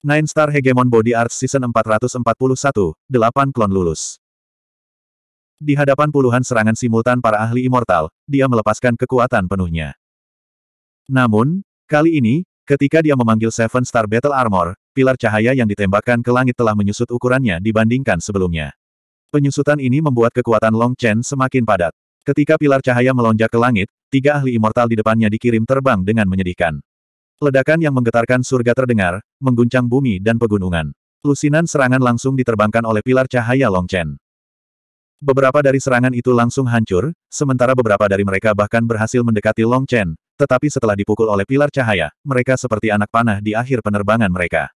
Nine Star Hegemon Body Arts Season 441, 8 klon lulus. Di hadapan puluhan serangan simultan para ahli immortal, dia melepaskan kekuatan penuhnya. Namun, kali ini, ketika dia memanggil Seven Star Battle Armor, pilar cahaya yang ditembakkan ke langit telah menyusut ukurannya dibandingkan sebelumnya. Penyusutan ini membuat kekuatan Long Chen semakin padat. Ketika pilar cahaya melonjak ke langit, tiga ahli immortal di depannya dikirim terbang dengan menyedihkan. Ledakan yang menggetarkan surga terdengar, mengguncang bumi dan pegunungan. Lusinan serangan langsung diterbangkan oleh pilar cahaya Long Chen. Beberapa dari serangan itu langsung hancur, sementara beberapa dari mereka bahkan berhasil mendekati Long Chen. tetapi setelah dipukul oleh pilar cahaya, mereka seperti anak panah di akhir penerbangan mereka.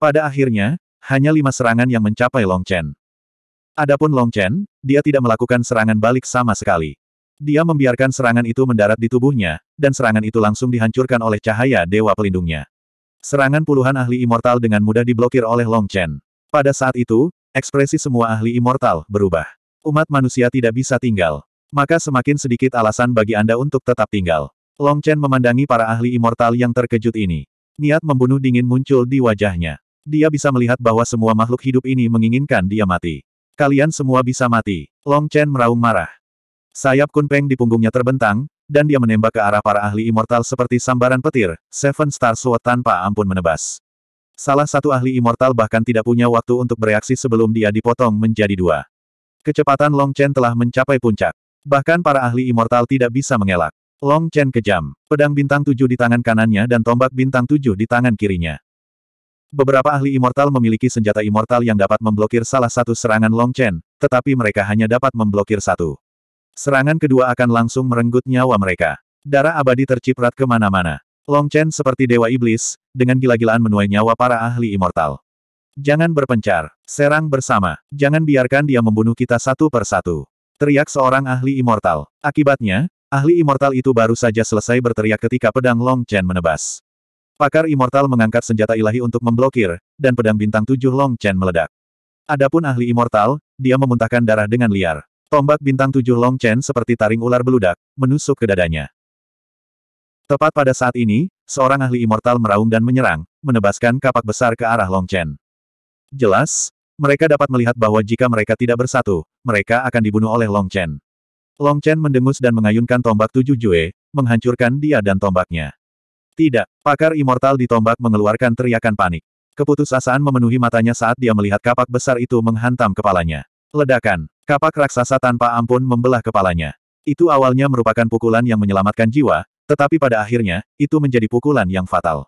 Pada akhirnya, hanya lima serangan yang mencapai Long Chen. Adapun Long Chen, dia tidak melakukan serangan balik sama sekali. Dia membiarkan serangan itu mendarat di tubuhnya, dan serangan itu langsung dihancurkan oleh cahaya dewa pelindungnya. Serangan puluhan ahli immortal dengan mudah diblokir oleh Long Chen. Pada saat itu, ekspresi semua ahli immortal berubah. Umat manusia tidak bisa tinggal. Maka semakin sedikit alasan bagi Anda untuk tetap tinggal. Long Chen memandangi para ahli immortal yang terkejut ini. Niat membunuh dingin muncul di wajahnya. Dia bisa melihat bahwa semua makhluk hidup ini menginginkan dia mati. Kalian semua bisa mati. Long Chen meraung marah. Sayap kunpeng di punggungnya terbentang, dan dia menembak ke arah para ahli immortal seperti sambaran petir, Seven Star Sword tanpa ampun menebas. Salah satu ahli immortal bahkan tidak punya waktu untuk bereaksi sebelum dia dipotong menjadi dua. Kecepatan Long Chen telah mencapai puncak. Bahkan para ahli immortal tidak bisa mengelak. Long Chen kejam. Pedang bintang tujuh di tangan kanannya dan tombak bintang tujuh di tangan kirinya. Beberapa ahli immortal memiliki senjata immortal yang dapat memblokir salah satu serangan Long Chen, tetapi mereka hanya dapat memblokir satu. Serangan kedua akan langsung merenggut nyawa mereka. Darah abadi terciprat kemana-mana. Long Chen seperti dewa iblis, dengan gila-gilaan menuai nyawa para ahli immortal. Jangan berpencar, serang bersama, jangan biarkan dia membunuh kita satu per satu. Teriak seorang ahli immortal. Akibatnya, ahli immortal itu baru saja selesai berteriak ketika pedang Long Chen menebas. Pakar immortal mengangkat senjata ilahi untuk memblokir, dan pedang bintang tujuh Long Chen meledak. Adapun ahli immortal, dia memuntahkan darah dengan liar. Tombak bintang tujuh Long Chen seperti taring ular beludak, menusuk ke dadanya. Tepat pada saat ini, seorang ahli immortal meraung dan menyerang, menebaskan kapak besar ke arah Long Chen. Jelas, mereka dapat melihat bahwa jika mereka tidak bersatu, mereka akan dibunuh oleh Long Chen. Long Chen mendengus dan mengayunkan tombak tujuh Jue, menghancurkan dia dan tombaknya. Tidak, pakar immortal di tombak mengeluarkan teriakan panik. Keputusasaan memenuhi matanya saat dia melihat kapak besar itu menghantam kepalanya. Ledakan. Kapak raksasa tanpa ampun membelah kepalanya. Itu awalnya merupakan pukulan yang menyelamatkan jiwa, tetapi pada akhirnya, itu menjadi pukulan yang fatal.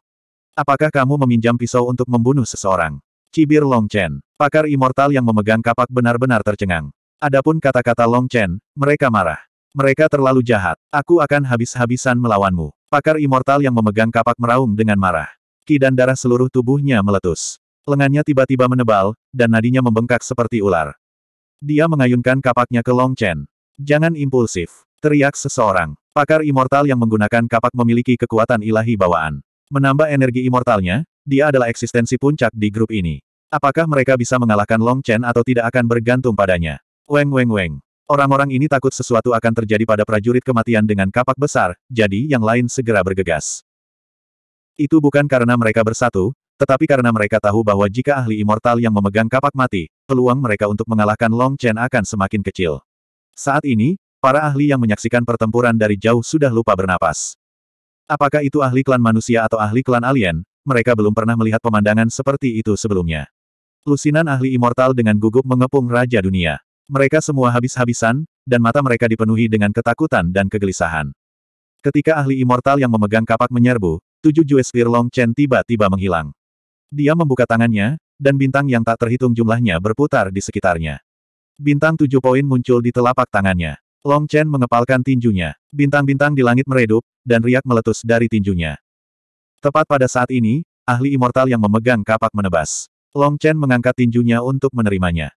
Apakah kamu meminjam pisau untuk membunuh seseorang? Cibir Long Chen, pakar immortal yang memegang kapak benar-benar tercengang. Adapun kata-kata Long Chen, mereka marah. Mereka terlalu jahat. Aku akan habis-habisan melawanmu. Pakar immortal yang memegang kapak meraung dengan marah. Ki dan darah seluruh tubuhnya meletus. Lengannya tiba-tiba menebal, dan nadinya membengkak seperti ular. Dia mengayunkan kapaknya ke Long Chen. Jangan impulsif. Teriak seseorang. Pakar immortal yang menggunakan kapak memiliki kekuatan ilahi bawaan. Menambah energi immortalnya, dia adalah eksistensi puncak di grup ini. Apakah mereka bisa mengalahkan Long Chen atau tidak akan bergantung padanya? Weng weng weng. Orang-orang ini takut sesuatu akan terjadi pada prajurit kematian dengan kapak besar, jadi yang lain segera bergegas. Itu bukan karena mereka bersatu, tetapi karena mereka tahu bahwa jika ahli immortal yang memegang kapak mati, peluang mereka untuk mengalahkan Long Chen akan semakin kecil. Saat ini, para ahli yang menyaksikan pertempuran dari jauh sudah lupa bernapas. Apakah itu ahli klan manusia atau ahli klan alien, mereka belum pernah melihat pemandangan seperti itu sebelumnya. Lusinan ahli immortal dengan gugup mengepung Raja Dunia. Mereka semua habis-habisan, dan mata mereka dipenuhi dengan ketakutan dan kegelisahan. Ketika ahli immortal yang memegang kapak menyerbu, tujuh juespir Long Chen tiba-tiba menghilang. Dia membuka tangannya, dan bintang yang tak terhitung jumlahnya berputar di sekitarnya. Bintang tujuh poin muncul di telapak tangannya. Long Chen mengepalkan tinjunya. Bintang-bintang di langit meredup, dan riak meletus dari tinjunya. Tepat pada saat ini, ahli immortal yang memegang kapak menebas. Long Chen mengangkat tinjunya untuk menerimanya.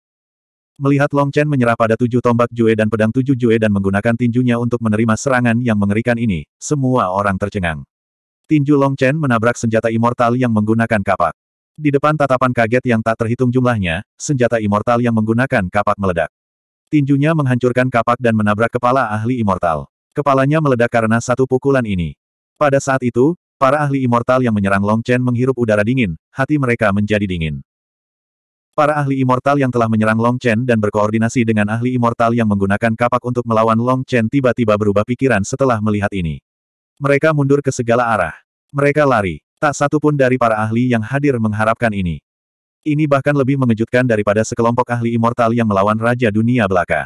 Melihat Long Chen menyerah pada tujuh tombak Jue dan pedang tujuh Jue dan menggunakan tinjunya untuk menerima serangan yang mengerikan ini, semua orang tercengang. Tinju Long Chen menabrak senjata immortal yang menggunakan kapak. Di depan tatapan kaget yang tak terhitung jumlahnya, senjata immortal yang menggunakan kapak meledak. Tinjunya menghancurkan kapak dan menabrak kepala ahli immortal. Kepalanya meledak karena satu pukulan ini. Pada saat itu, para ahli immortal yang menyerang Long Chen menghirup udara dingin, hati mereka menjadi dingin. Para ahli immortal yang telah menyerang Long Chen dan berkoordinasi dengan ahli immortal yang menggunakan kapak untuk melawan Long Chen tiba-tiba berubah pikiran setelah melihat ini. Mereka mundur ke segala arah. Mereka lari. Tak satu pun dari para ahli yang hadir mengharapkan ini. Ini bahkan lebih mengejutkan daripada sekelompok ahli immortal yang melawan Raja Dunia Belaka.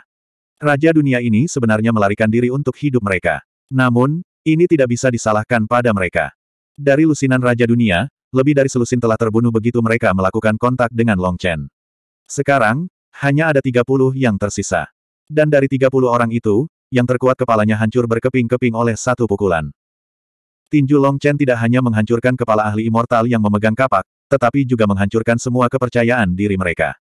Raja Dunia ini sebenarnya melarikan diri untuk hidup mereka. Namun, ini tidak bisa disalahkan pada mereka. Dari lusinan Raja Dunia, lebih dari selusin telah terbunuh begitu mereka melakukan kontak dengan Long Chen. Sekarang, hanya ada 30 yang tersisa. Dan dari 30 orang itu, yang terkuat kepalanya hancur berkeping-keping oleh satu pukulan. Tinju Long Chen tidak hanya menghancurkan kepala ahli immortal yang memegang kapak, tetapi juga menghancurkan semua kepercayaan diri mereka.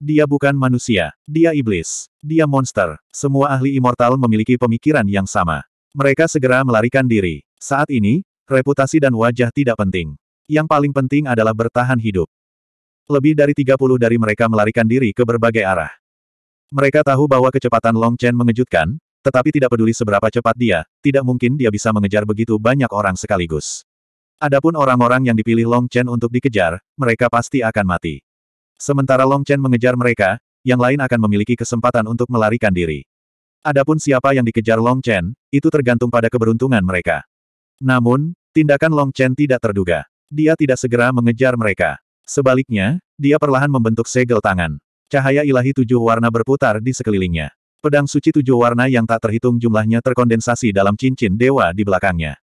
Dia bukan manusia, dia iblis, dia monster. Semua ahli immortal memiliki pemikiran yang sama. Mereka segera melarikan diri. Saat ini, reputasi dan wajah tidak penting. Yang paling penting adalah bertahan hidup. Lebih dari 30 dari mereka melarikan diri ke berbagai arah. Mereka tahu bahwa kecepatan Long Chen mengejutkan, tetapi tidak peduli seberapa cepat dia, tidak mungkin dia bisa mengejar begitu banyak orang sekaligus. Adapun orang-orang yang dipilih Long Chen untuk dikejar, mereka pasti akan mati. Sementara Long Chen mengejar mereka, yang lain akan memiliki kesempatan untuk melarikan diri. Adapun siapa yang dikejar Long Chen, itu tergantung pada keberuntungan mereka. Namun, tindakan Long Chen tidak terduga. Dia tidak segera mengejar mereka. Sebaliknya, dia perlahan membentuk segel tangan. Cahaya ilahi tujuh warna berputar di sekelilingnya. Pedang suci tujuh warna yang tak terhitung jumlahnya terkondensasi dalam cincin dewa di belakangnya.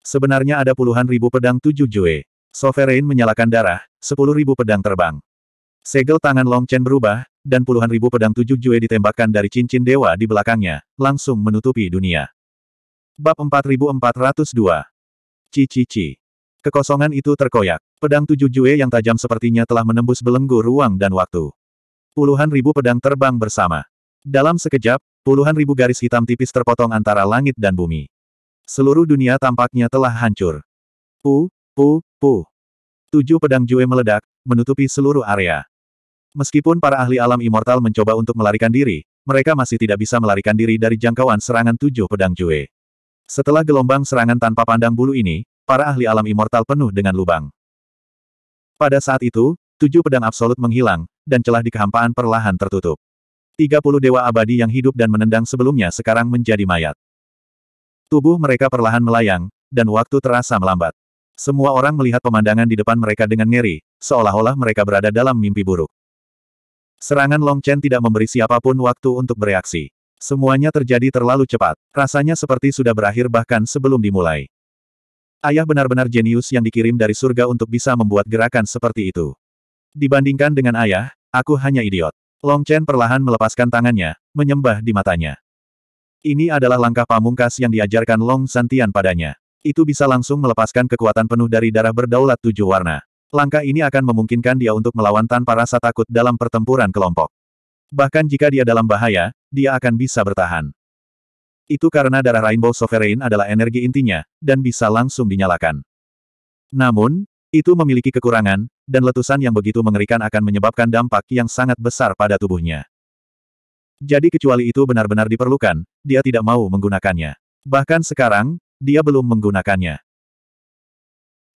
Sebenarnya ada puluhan ribu pedang tujuh jue. Sovereign menyalakan darah, sepuluh ribu pedang terbang. Segel tangan Long Chen berubah, dan puluhan ribu pedang tujuh jue ditembakkan dari cincin dewa di belakangnya, langsung menutupi dunia. Bab 4402 Cici-ci. Kekosongan itu terkoyak. Pedang tujuh jue yang tajam sepertinya telah menembus belenggu ruang dan waktu. Puluhan ribu pedang terbang bersama. Dalam sekejap, puluhan ribu garis hitam tipis terpotong antara langit dan bumi. Seluruh dunia tampaknya telah hancur. Pu, pu, pu. Tujuh pedang Jue meledak, menutupi seluruh area. Meskipun para ahli alam immortal mencoba untuk melarikan diri, mereka masih tidak bisa melarikan diri dari jangkauan serangan tujuh pedang Jue. Setelah gelombang serangan tanpa pandang bulu ini, para ahli alam immortal penuh dengan lubang. Pada saat itu, tujuh pedang absolut menghilang, dan celah di kehampaan perlahan tertutup. Tiga dewa abadi yang hidup dan menendang sebelumnya sekarang menjadi mayat. Tubuh mereka perlahan melayang, dan waktu terasa melambat. Semua orang melihat pemandangan di depan mereka dengan ngeri, seolah-olah mereka berada dalam mimpi buruk. Serangan Long Chen tidak memberi siapapun waktu untuk bereaksi. Semuanya terjadi terlalu cepat, rasanya seperti sudah berakhir bahkan sebelum dimulai. Ayah benar-benar jenius yang dikirim dari surga untuk bisa membuat gerakan seperti itu. Dibandingkan dengan ayah, aku hanya idiot. Long Chen perlahan melepaskan tangannya, menyembah di matanya. Ini adalah langkah pamungkas yang diajarkan Long Santian padanya. Itu bisa langsung melepaskan kekuatan penuh dari darah berdaulat tujuh warna. Langkah ini akan memungkinkan dia untuk melawan tanpa rasa takut dalam pertempuran kelompok. Bahkan jika dia dalam bahaya, dia akan bisa bertahan. Itu karena darah Rainbow Sovereign adalah energi intinya, dan bisa langsung dinyalakan. Namun, itu memiliki kekurangan, dan letusan yang begitu mengerikan akan menyebabkan dampak yang sangat besar pada tubuhnya. Jadi kecuali itu benar-benar diperlukan, dia tidak mau menggunakannya. Bahkan sekarang, dia belum menggunakannya.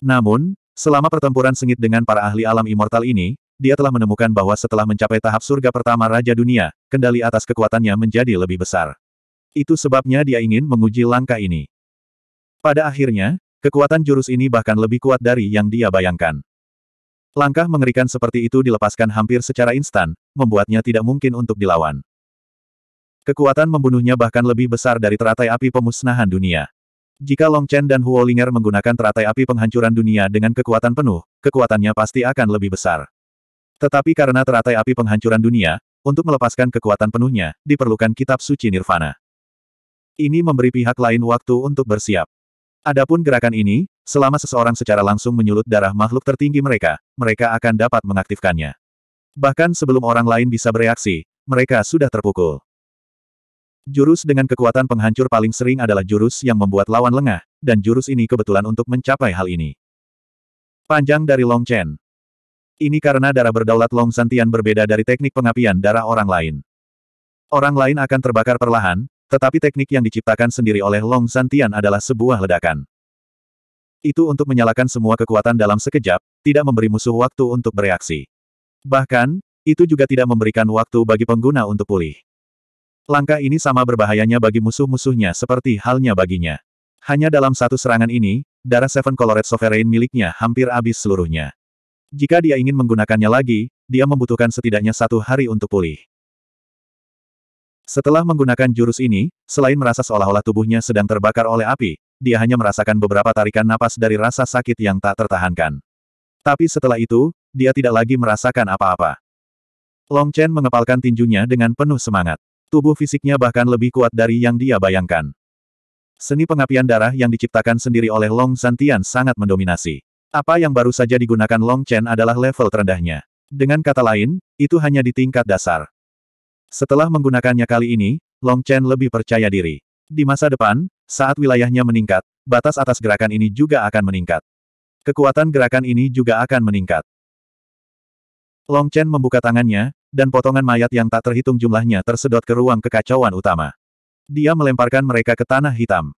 Namun, selama pertempuran sengit dengan para ahli alam immortal ini, dia telah menemukan bahwa setelah mencapai tahap surga pertama Raja Dunia, kendali atas kekuatannya menjadi lebih besar. Itu sebabnya dia ingin menguji langkah ini. Pada akhirnya, kekuatan jurus ini bahkan lebih kuat dari yang dia bayangkan. Langkah mengerikan seperti itu dilepaskan hampir secara instan, membuatnya tidak mungkin untuk dilawan. Kekuatan membunuhnya bahkan lebih besar dari teratai api pemusnahan dunia. Jika Long Chen dan Huo Linger menggunakan teratai api penghancuran dunia dengan kekuatan penuh, kekuatannya pasti akan lebih besar. Tetapi karena teratai api penghancuran dunia, untuk melepaskan kekuatan penuhnya, diperlukan kitab suci Nirvana. Ini memberi pihak lain waktu untuk bersiap. Adapun gerakan ini, Selama seseorang secara langsung menyulut darah makhluk tertinggi mereka, mereka akan dapat mengaktifkannya. Bahkan sebelum orang lain bisa bereaksi, mereka sudah terpukul. Jurus dengan kekuatan penghancur paling sering adalah jurus yang membuat lawan lengah, dan jurus ini kebetulan untuk mencapai hal ini. Panjang dari Long Chen. Ini karena darah berdaulat Long Santian berbeda dari teknik pengapian darah orang lain. Orang lain akan terbakar perlahan, tetapi teknik yang diciptakan sendiri oleh Long Santian adalah sebuah ledakan. Itu untuk menyalakan semua kekuatan dalam sekejap, tidak memberi musuh waktu untuk bereaksi. Bahkan, itu juga tidak memberikan waktu bagi pengguna untuk pulih. Langkah ini sama berbahayanya bagi musuh-musuhnya seperti halnya baginya. Hanya dalam satu serangan ini, darah Seven Colored Sovereign miliknya hampir habis seluruhnya. Jika dia ingin menggunakannya lagi, dia membutuhkan setidaknya satu hari untuk pulih. Setelah menggunakan jurus ini, selain merasa seolah-olah tubuhnya sedang terbakar oleh api, dia hanya merasakan beberapa tarikan napas dari rasa sakit yang tak tertahankan. Tapi setelah itu, dia tidak lagi merasakan apa-apa. Long Chen mengepalkan tinjunya dengan penuh semangat. Tubuh fisiknya bahkan lebih kuat dari yang dia bayangkan. Seni pengapian darah yang diciptakan sendiri oleh Long Santian sangat mendominasi. Apa yang baru saja digunakan Long Chen adalah level terendahnya. Dengan kata lain, itu hanya di tingkat dasar. Setelah menggunakannya kali ini, Long Chen lebih percaya diri. Di masa depan, saat wilayahnya meningkat, batas atas gerakan ini juga akan meningkat. Kekuatan gerakan ini juga akan meningkat. Long Chen membuka tangannya, dan potongan mayat yang tak terhitung jumlahnya tersedot ke ruang kekacauan utama. Dia melemparkan mereka ke tanah hitam.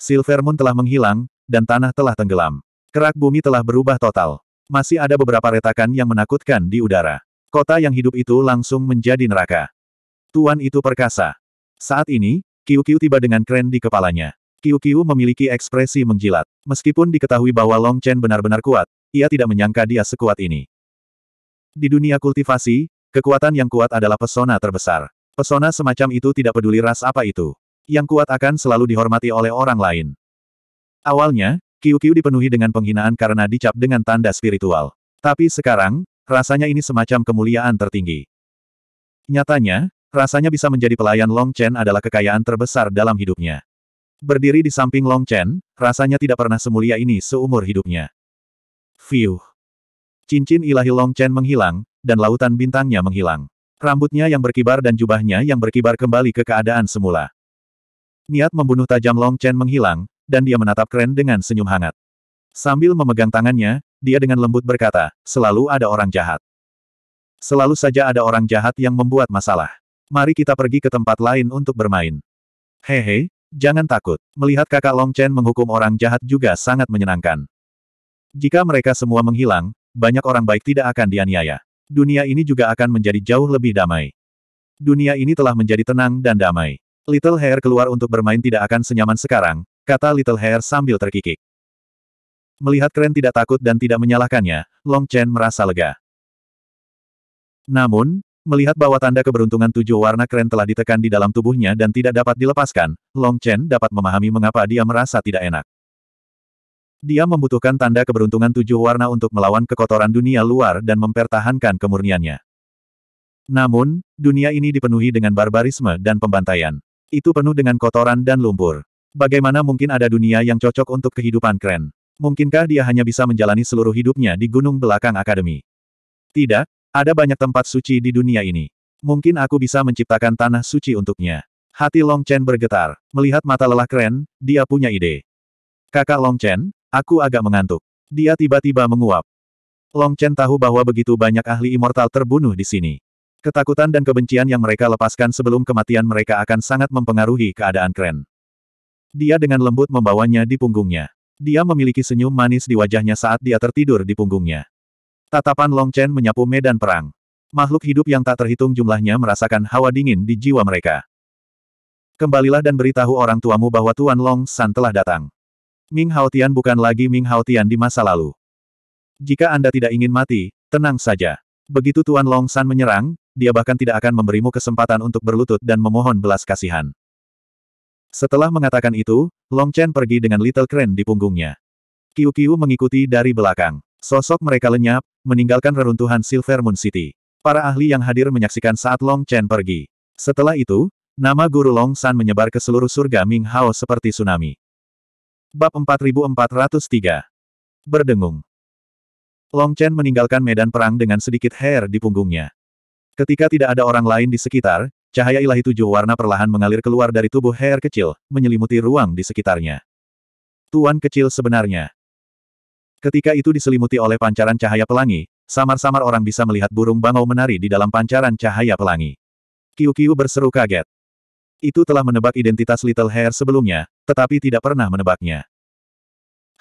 Silver Moon telah menghilang, dan tanah telah tenggelam. Kerak bumi telah berubah total. Masih ada beberapa retakan yang menakutkan di udara. Kota yang hidup itu langsung menjadi neraka. Tuan itu perkasa. Saat ini, Kiu-Kiu tiba dengan keren di kepalanya. Kiu-Kiu memiliki ekspresi menjilat. Meskipun diketahui bahwa Long Chen benar-benar kuat, ia tidak menyangka dia sekuat ini. Di dunia kultivasi, kekuatan yang kuat adalah pesona terbesar. Pesona semacam itu tidak peduli ras apa itu. Yang kuat akan selalu dihormati oleh orang lain. Awalnya, Kiu-Kiu dipenuhi dengan penghinaan karena dicap dengan tanda spiritual. Tapi sekarang, rasanya ini semacam kemuliaan tertinggi. Nyatanya, Rasanya bisa menjadi pelayan Long Chen adalah kekayaan terbesar dalam hidupnya. Berdiri di samping Long Chen, rasanya tidak pernah semulia ini seumur hidupnya. Fiuh. Cincin ilahi Long Chen menghilang, dan lautan bintangnya menghilang. Rambutnya yang berkibar dan jubahnya yang berkibar kembali ke keadaan semula. Niat membunuh tajam Long Chen menghilang, dan dia menatap Kren dengan senyum hangat. Sambil memegang tangannya, dia dengan lembut berkata, selalu ada orang jahat. Selalu saja ada orang jahat yang membuat masalah mari kita pergi ke tempat lain untuk bermain. Hehe, jangan takut. Melihat kakak Long Chen menghukum orang jahat juga sangat menyenangkan. Jika mereka semua menghilang, banyak orang baik tidak akan dianiaya. Dunia ini juga akan menjadi jauh lebih damai. Dunia ini telah menjadi tenang dan damai. Little Hair keluar untuk bermain tidak akan senyaman sekarang, kata Little Hair sambil terkikik. Melihat Kren tidak takut dan tidak menyalahkannya, Long Chen merasa lega. Namun, Melihat bahwa tanda keberuntungan tujuh warna keren telah ditekan di dalam tubuhnya dan tidak dapat dilepaskan, Long Chen dapat memahami mengapa dia merasa tidak enak. Dia membutuhkan tanda keberuntungan tujuh warna untuk melawan kekotoran dunia luar dan mempertahankan kemurniannya. Namun, dunia ini dipenuhi dengan barbarisme dan pembantaian. Itu penuh dengan kotoran dan lumpur. Bagaimana mungkin ada dunia yang cocok untuk kehidupan keren? Mungkinkah dia hanya bisa menjalani seluruh hidupnya di gunung belakang akademi? Tidak, ada banyak tempat suci di dunia ini. Mungkin aku bisa menciptakan tanah suci untuknya. Hati Long Chen bergetar. Melihat mata lelah keren, dia punya ide. Kakak Long Chen, aku agak mengantuk. Dia tiba-tiba menguap. Long Chen tahu bahwa begitu banyak ahli immortal terbunuh di sini. Ketakutan dan kebencian yang mereka lepaskan sebelum kematian mereka akan sangat mempengaruhi keadaan keren. Dia dengan lembut membawanya di punggungnya. Dia memiliki senyum manis di wajahnya saat dia tertidur di punggungnya. Tatapan Long Chen menyapu medan perang. Makhluk hidup yang tak terhitung jumlahnya merasakan hawa dingin di jiwa mereka. Kembalilah dan beritahu orang tuamu bahwa Tuan Long San telah datang. Ming Haotian bukan lagi Ming Haotian di masa lalu. Jika Anda tidak ingin mati, tenang saja. Begitu Tuan Long San menyerang, dia bahkan tidak akan memberimu kesempatan untuk berlutut dan memohon belas kasihan. Setelah mengatakan itu, Long Chen pergi dengan Little Crane di punggungnya. Kiu Kiu mengikuti dari belakang. Sosok mereka lenyap, meninggalkan reruntuhan Silver Moon City. Para ahli yang hadir menyaksikan saat Long Chen pergi. Setelah itu, nama Guru Long San menyebar ke seluruh surga Ming Hao seperti tsunami. Bab 4403 Berdengung Long Chen meninggalkan medan perang dengan sedikit hair di punggungnya. Ketika tidak ada orang lain di sekitar, cahaya ilahi tujuh warna perlahan mengalir keluar dari tubuh hair kecil, menyelimuti ruang di sekitarnya. Tuan kecil sebenarnya, Ketika itu diselimuti oleh pancaran cahaya pelangi, samar-samar orang bisa melihat burung bangau menari di dalam pancaran cahaya pelangi. Kiu-kiu berseru kaget. Itu telah menebak identitas Little Hair sebelumnya, tetapi tidak pernah menebaknya.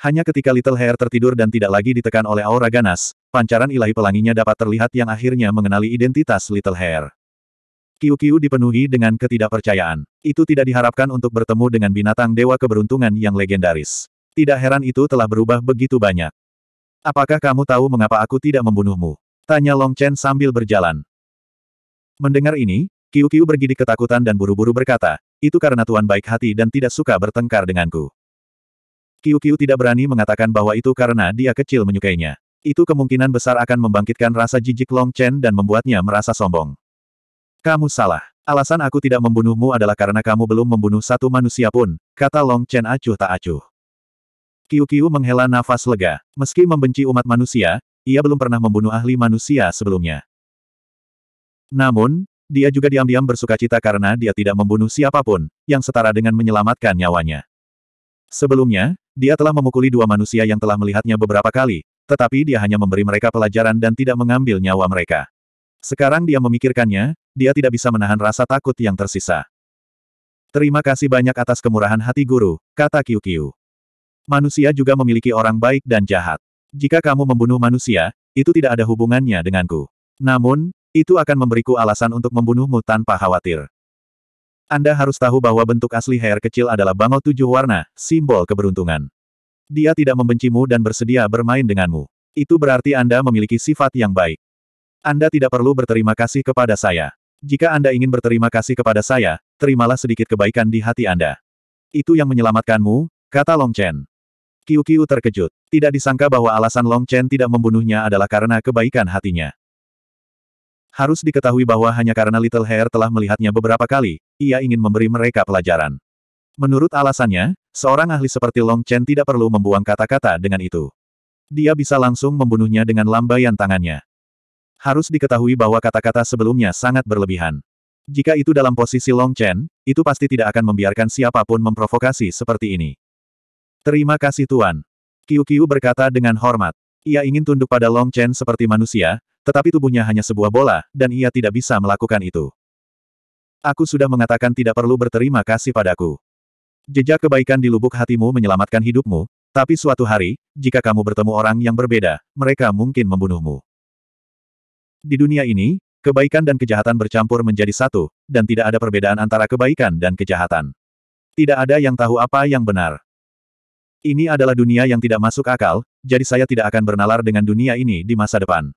Hanya ketika Little Hair tertidur dan tidak lagi ditekan oleh aura ganas, pancaran ilahi pelanginya dapat terlihat yang akhirnya mengenali identitas Little Hair. Kiu-kiu dipenuhi dengan ketidakpercayaan. Itu tidak diharapkan untuk bertemu dengan binatang dewa keberuntungan yang legendaris. Tidak heran itu telah berubah begitu banyak. Apakah kamu tahu mengapa aku tidak membunuhmu? Tanya Long Chen sambil berjalan. Mendengar ini, Kiu Kiu bergidik ketakutan dan buru-buru berkata, itu karena Tuan baik hati dan tidak suka bertengkar denganku. Kiu Kiu tidak berani mengatakan bahwa itu karena dia kecil menyukainya. Itu kemungkinan besar akan membangkitkan rasa jijik Long Chen dan membuatnya merasa sombong. Kamu salah. Alasan aku tidak membunuhmu adalah karena kamu belum membunuh satu manusia pun, kata Long Chen acuh tak acuh. Kiu Kiu menghela nafas lega. Meski membenci umat manusia, ia belum pernah membunuh ahli manusia sebelumnya. Namun, dia juga diam-diam bersuka cita karena dia tidak membunuh siapapun, yang setara dengan menyelamatkan nyawanya. Sebelumnya, dia telah memukuli dua manusia yang telah melihatnya beberapa kali, tetapi dia hanya memberi mereka pelajaran dan tidak mengambil nyawa mereka. Sekarang dia memikirkannya, dia tidak bisa menahan rasa takut yang tersisa. Terima kasih banyak atas kemurahan hati guru, kata Kiu Kiu. Manusia juga memiliki orang baik dan jahat. Jika kamu membunuh manusia, itu tidak ada hubungannya denganku. Namun, itu akan memberiku alasan untuk membunuhmu tanpa khawatir. Anda harus tahu bahwa bentuk asli Hair kecil adalah bangau tujuh warna, simbol keberuntungan. Dia tidak membencimu dan bersedia bermain denganmu. Itu berarti Anda memiliki sifat yang baik. Anda tidak perlu berterima kasih kepada saya. Jika Anda ingin berterima kasih kepada saya, terimalah sedikit kebaikan di hati Anda. Itu yang menyelamatkanmu, kata Long Chen. Kiu Kiu terkejut. Tidak disangka bahwa alasan Long Chen tidak membunuhnya adalah karena kebaikan hatinya. Harus diketahui bahwa hanya karena Little Hair telah melihatnya beberapa kali, ia ingin memberi mereka pelajaran. Menurut alasannya, seorang ahli seperti Long Chen tidak perlu membuang kata-kata dengan itu. Dia bisa langsung membunuhnya dengan lambaian tangannya. Harus diketahui bahwa kata-kata sebelumnya sangat berlebihan. Jika itu dalam posisi Long Chen, itu pasti tidak akan membiarkan siapapun memprovokasi seperti ini. Terima kasih Tuan. Kiu-Kiu berkata dengan hormat. Ia ingin tunduk pada Long Chen seperti manusia, tetapi tubuhnya hanya sebuah bola, dan ia tidak bisa melakukan itu. Aku sudah mengatakan tidak perlu berterima kasih padaku. Jejak kebaikan di lubuk hatimu menyelamatkan hidupmu, tapi suatu hari, jika kamu bertemu orang yang berbeda, mereka mungkin membunuhmu. Di dunia ini, kebaikan dan kejahatan bercampur menjadi satu, dan tidak ada perbedaan antara kebaikan dan kejahatan. Tidak ada yang tahu apa yang benar. Ini adalah dunia yang tidak masuk akal, jadi saya tidak akan bernalar dengan dunia ini di masa depan.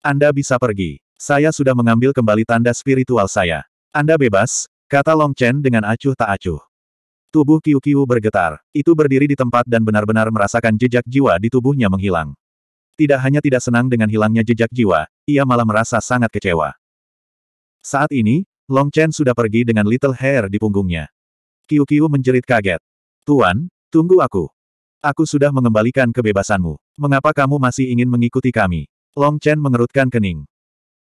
Anda bisa pergi. Saya sudah mengambil kembali tanda spiritual saya. Anda bebas, kata Long Chen dengan acuh tak acuh. Tubuh Kiu Kiu bergetar. Itu berdiri di tempat dan benar-benar merasakan jejak jiwa di tubuhnya menghilang. Tidak hanya tidak senang dengan hilangnya jejak jiwa, ia malah merasa sangat kecewa. Saat ini, Long Chen sudah pergi dengan Little Hair di punggungnya. Kiu Kiu menjerit kaget. Tuan, Tunggu aku. Aku sudah mengembalikan kebebasanmu. Mengapa kamu masih ingin mengikuti kami? Long Chen mengerutkan kening.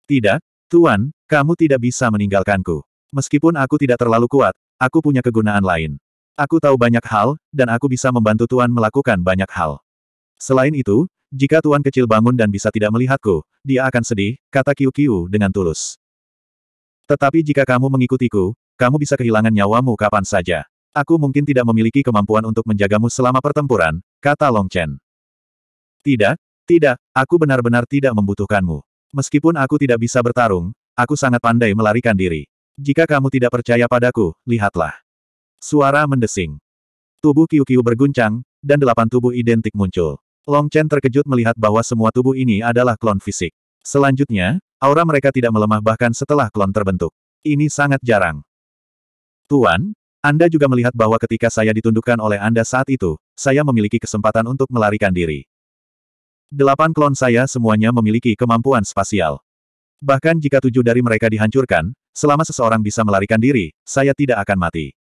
Tidak, Tuan, kamu tidak bisa meninggalkanku. Meskipun aku tidak terlalu kuat, aku punya kegunaan lain. Aku tahu banyak hal, dan aku bisa membantu Tuan melakukan banyak hal. Selain itu, jika Tuan kecil bangun dan bisa tidak melihatku, dia akan sedih, kata Kiu Kiu dengan tulus. Tetapi jika kamu mengikutiku, kamu bisa kehilangan nyawamu kapan saja. Aku mungkin tidak memiliki kemampuan untuk menjagamu selama pertempuran, kata Long Chen. Tidak, tidak, aku benar-benar tidak membutuhkanmu. Meskipun aku tidak bisa bertarung, aku sangat pandai melarikan diri. Jika kamu tidak percaya padaku, lihatlah. Suara mendesing. Tubuh Kiu-Kiu berguncang, dan delapan tubuh identik muncul. Long Chen terkejut melihat bahwa semua tubuh ini adalah klon fisik. Selanjutnya, aura mereka tidak melemah bahkan setelah klon terbentuk. Ini sangat jarang. Tuan, anda juga melihat bahwa ketika saya ditundukkan oleh Anda saat itu, saya memiliki kesempatan untuk melarikan diri. Delapan klon saya semuanya memiliki kemampuan spasial. Bahkan jika tujuh dari mereka dihancurkan, selama seseorang bisa melarikan diri, saya tidak akan mati.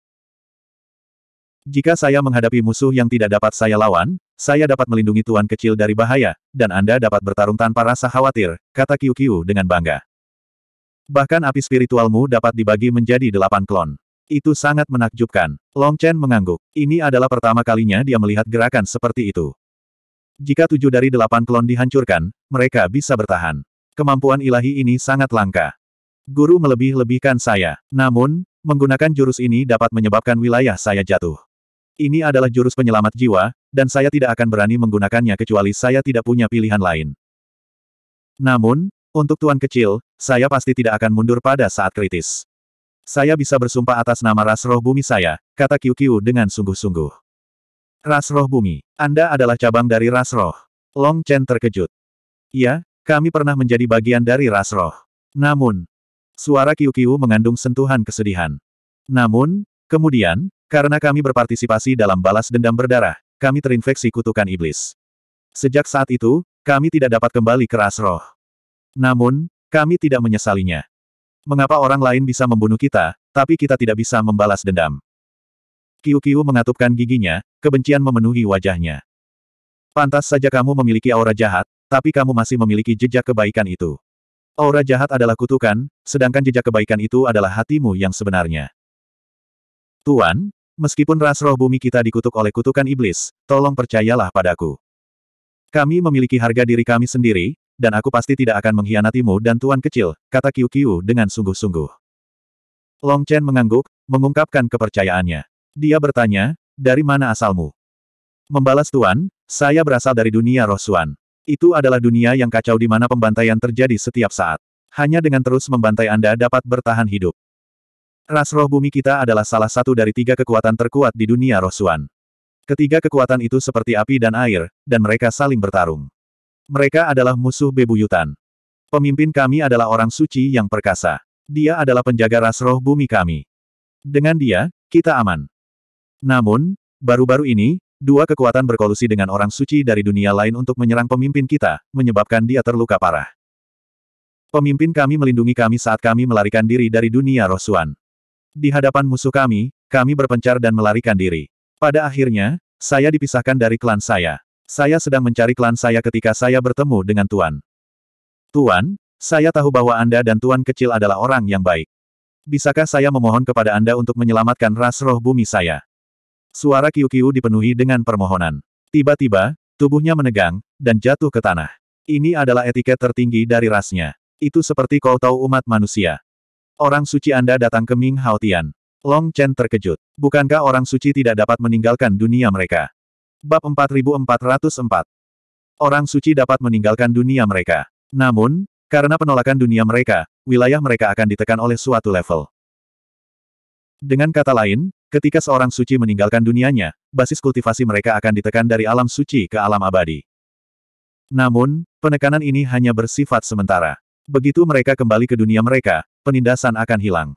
Jika saya menghadapi musuh yang tidak dapat saya lawan, saya dapat melindungi tuan kecil dari bahaya, dan Anda dapat bertarung tanpa rasa khawatir, kata Kyu Kyu dengan bangga. Bahkan api spiritualmu dapat dibagi menjadi delapan klon. Itu sangat menakjubkan. Long Chen mengangguk. Ini adalah pertama kalinya dia melihat gerakan seperti itu. Jika tujuh dari delapan klon dihancurkan, mereka bisa bertahan. Kemampuan ilahi ini sangat langka. Guru melebih-lebihkan saya. Namun, menggunakan jurus ini dapat menyebabkan wilayah saya jatuh. Ini adalah jurus penyelamat jiwa, dan saya tidak akan berani menggunakannya kecuali saya tidak punya pilihan lain. Namun, untuk tuan kecil, saya pasti tidak akan mundur pada saat kritis. Saya bisa bersumpah atas nama ras roh bumi saya, kata Qiu dengan sungguh-sungguh. Ras roh bumi, Anda adalah cabang dari ras roh. Long Chen terkejut. "Ya, kami pernah menjadi bagian dari ras roh. Namun, suara Qiu mengandung sentuhan kesedihan. Namun, kemudian, karena kami berpartisipasi dalam balas dendam berdarah, kami terinfeksi kutukan iblis. Sejak saat itu, kami tidak dapat kembali ke ras roh. Namun, kami tidak menyesalinya. Mengapa orang lain bisa membunuh kita, tapi kita tidak bisa membalas dendam? Kiu-Kiu mengatupkan giginya, kebencian memenuhi wajahnya. Pantas saja kamu memiliki aura jahat, tapi kamu masih memiliki jejak kebaikan itu. Aura jahat adalah kutukan, sedangkan jejak kebaikan itu adalah hatimu yang sebenarnya. Tuan, meskipun ras roh bumi kita dikutuk oleh kutukan iblis, tolong percayalah padaku. Kami memiliki harga diri kami sendiri, dan aku pasti tidak akan mengkhianatimu dan tuan kecil, kata Qiu Qiu dengan sungguh-sungguh. Long Chen mengangguk, mengungkapkan kepercayaannya. Dia bertanya, dari mana asalmu? Membalas tuan, saya berasal dari dunia Rosuan. Itu adalah dunia yang kacau di mana pembantaian terjadi setiap saat. Hanya dengan terus membantai Anda dapat bertahan hidup. Ras roh bumi kita adalah salah satu dari tiga kekuatan terkuat di dunia Rosuan. Ketiga kekuatan itu seperti api dan air, dan mereka saling bertarung. Mereka adalah musuh bebuyutan. Pemimpin kami adalah orang suci yang perkasa. Dia adalah penjaga ras roh bumi kami. Dengan dia, kita aman. Namun, baru-baru ini, dua kekuatan berkolusi dengan orang suci dari dunia lain untuk menyerang pemimpin kita, menyebabkan dia terluka parah. Pemimpin kami melindungi kami saat kami melarikan diri dari dunia Rosuan. Di hadapan musuh kami, kami berpencar dan melarikan diri. Pada akhirnya, saya dipisahkan dari klan saya. Saya sedang mencari klan saya ketika saya bertemu dengan Tuan. Tuan, saya tahu bahwa Anda dan Tuan kecil adalah orang yang baik. Bisakah saya memohon kepada Anda untuk menyelamatkan ras roh bumi saya? Suara Kiu-Kiu dipenuhi dengan permohonan. Tiba-tiba, tubuhnya menegang, dan jatuh ke tanah. Ini adalah etiket tertinggi dari rasnya. Itu seperti kau tahu umat manusia. Orang suci Anda datang ke Ming Haotian. Long Chen terkejut. Bukankah orang suci tidak dapat meninggalkan dunia mereka? Bab 4404 Orang suci dapat meninggalkan dunia mereka. Namun, karena penolakan dunia mereka, wilayah mereka akan ditekan oleh suatu level. Dengan kata lain, ketika seorang suci meninggalkan dunianya, basis kultivasi mereka akan ditekan dari alam suci ke alam abadi. Namun, penekanan ini hanya bersifat sementara. Begitu mereka kembali ke dunia mereka, penindasan akan hilang.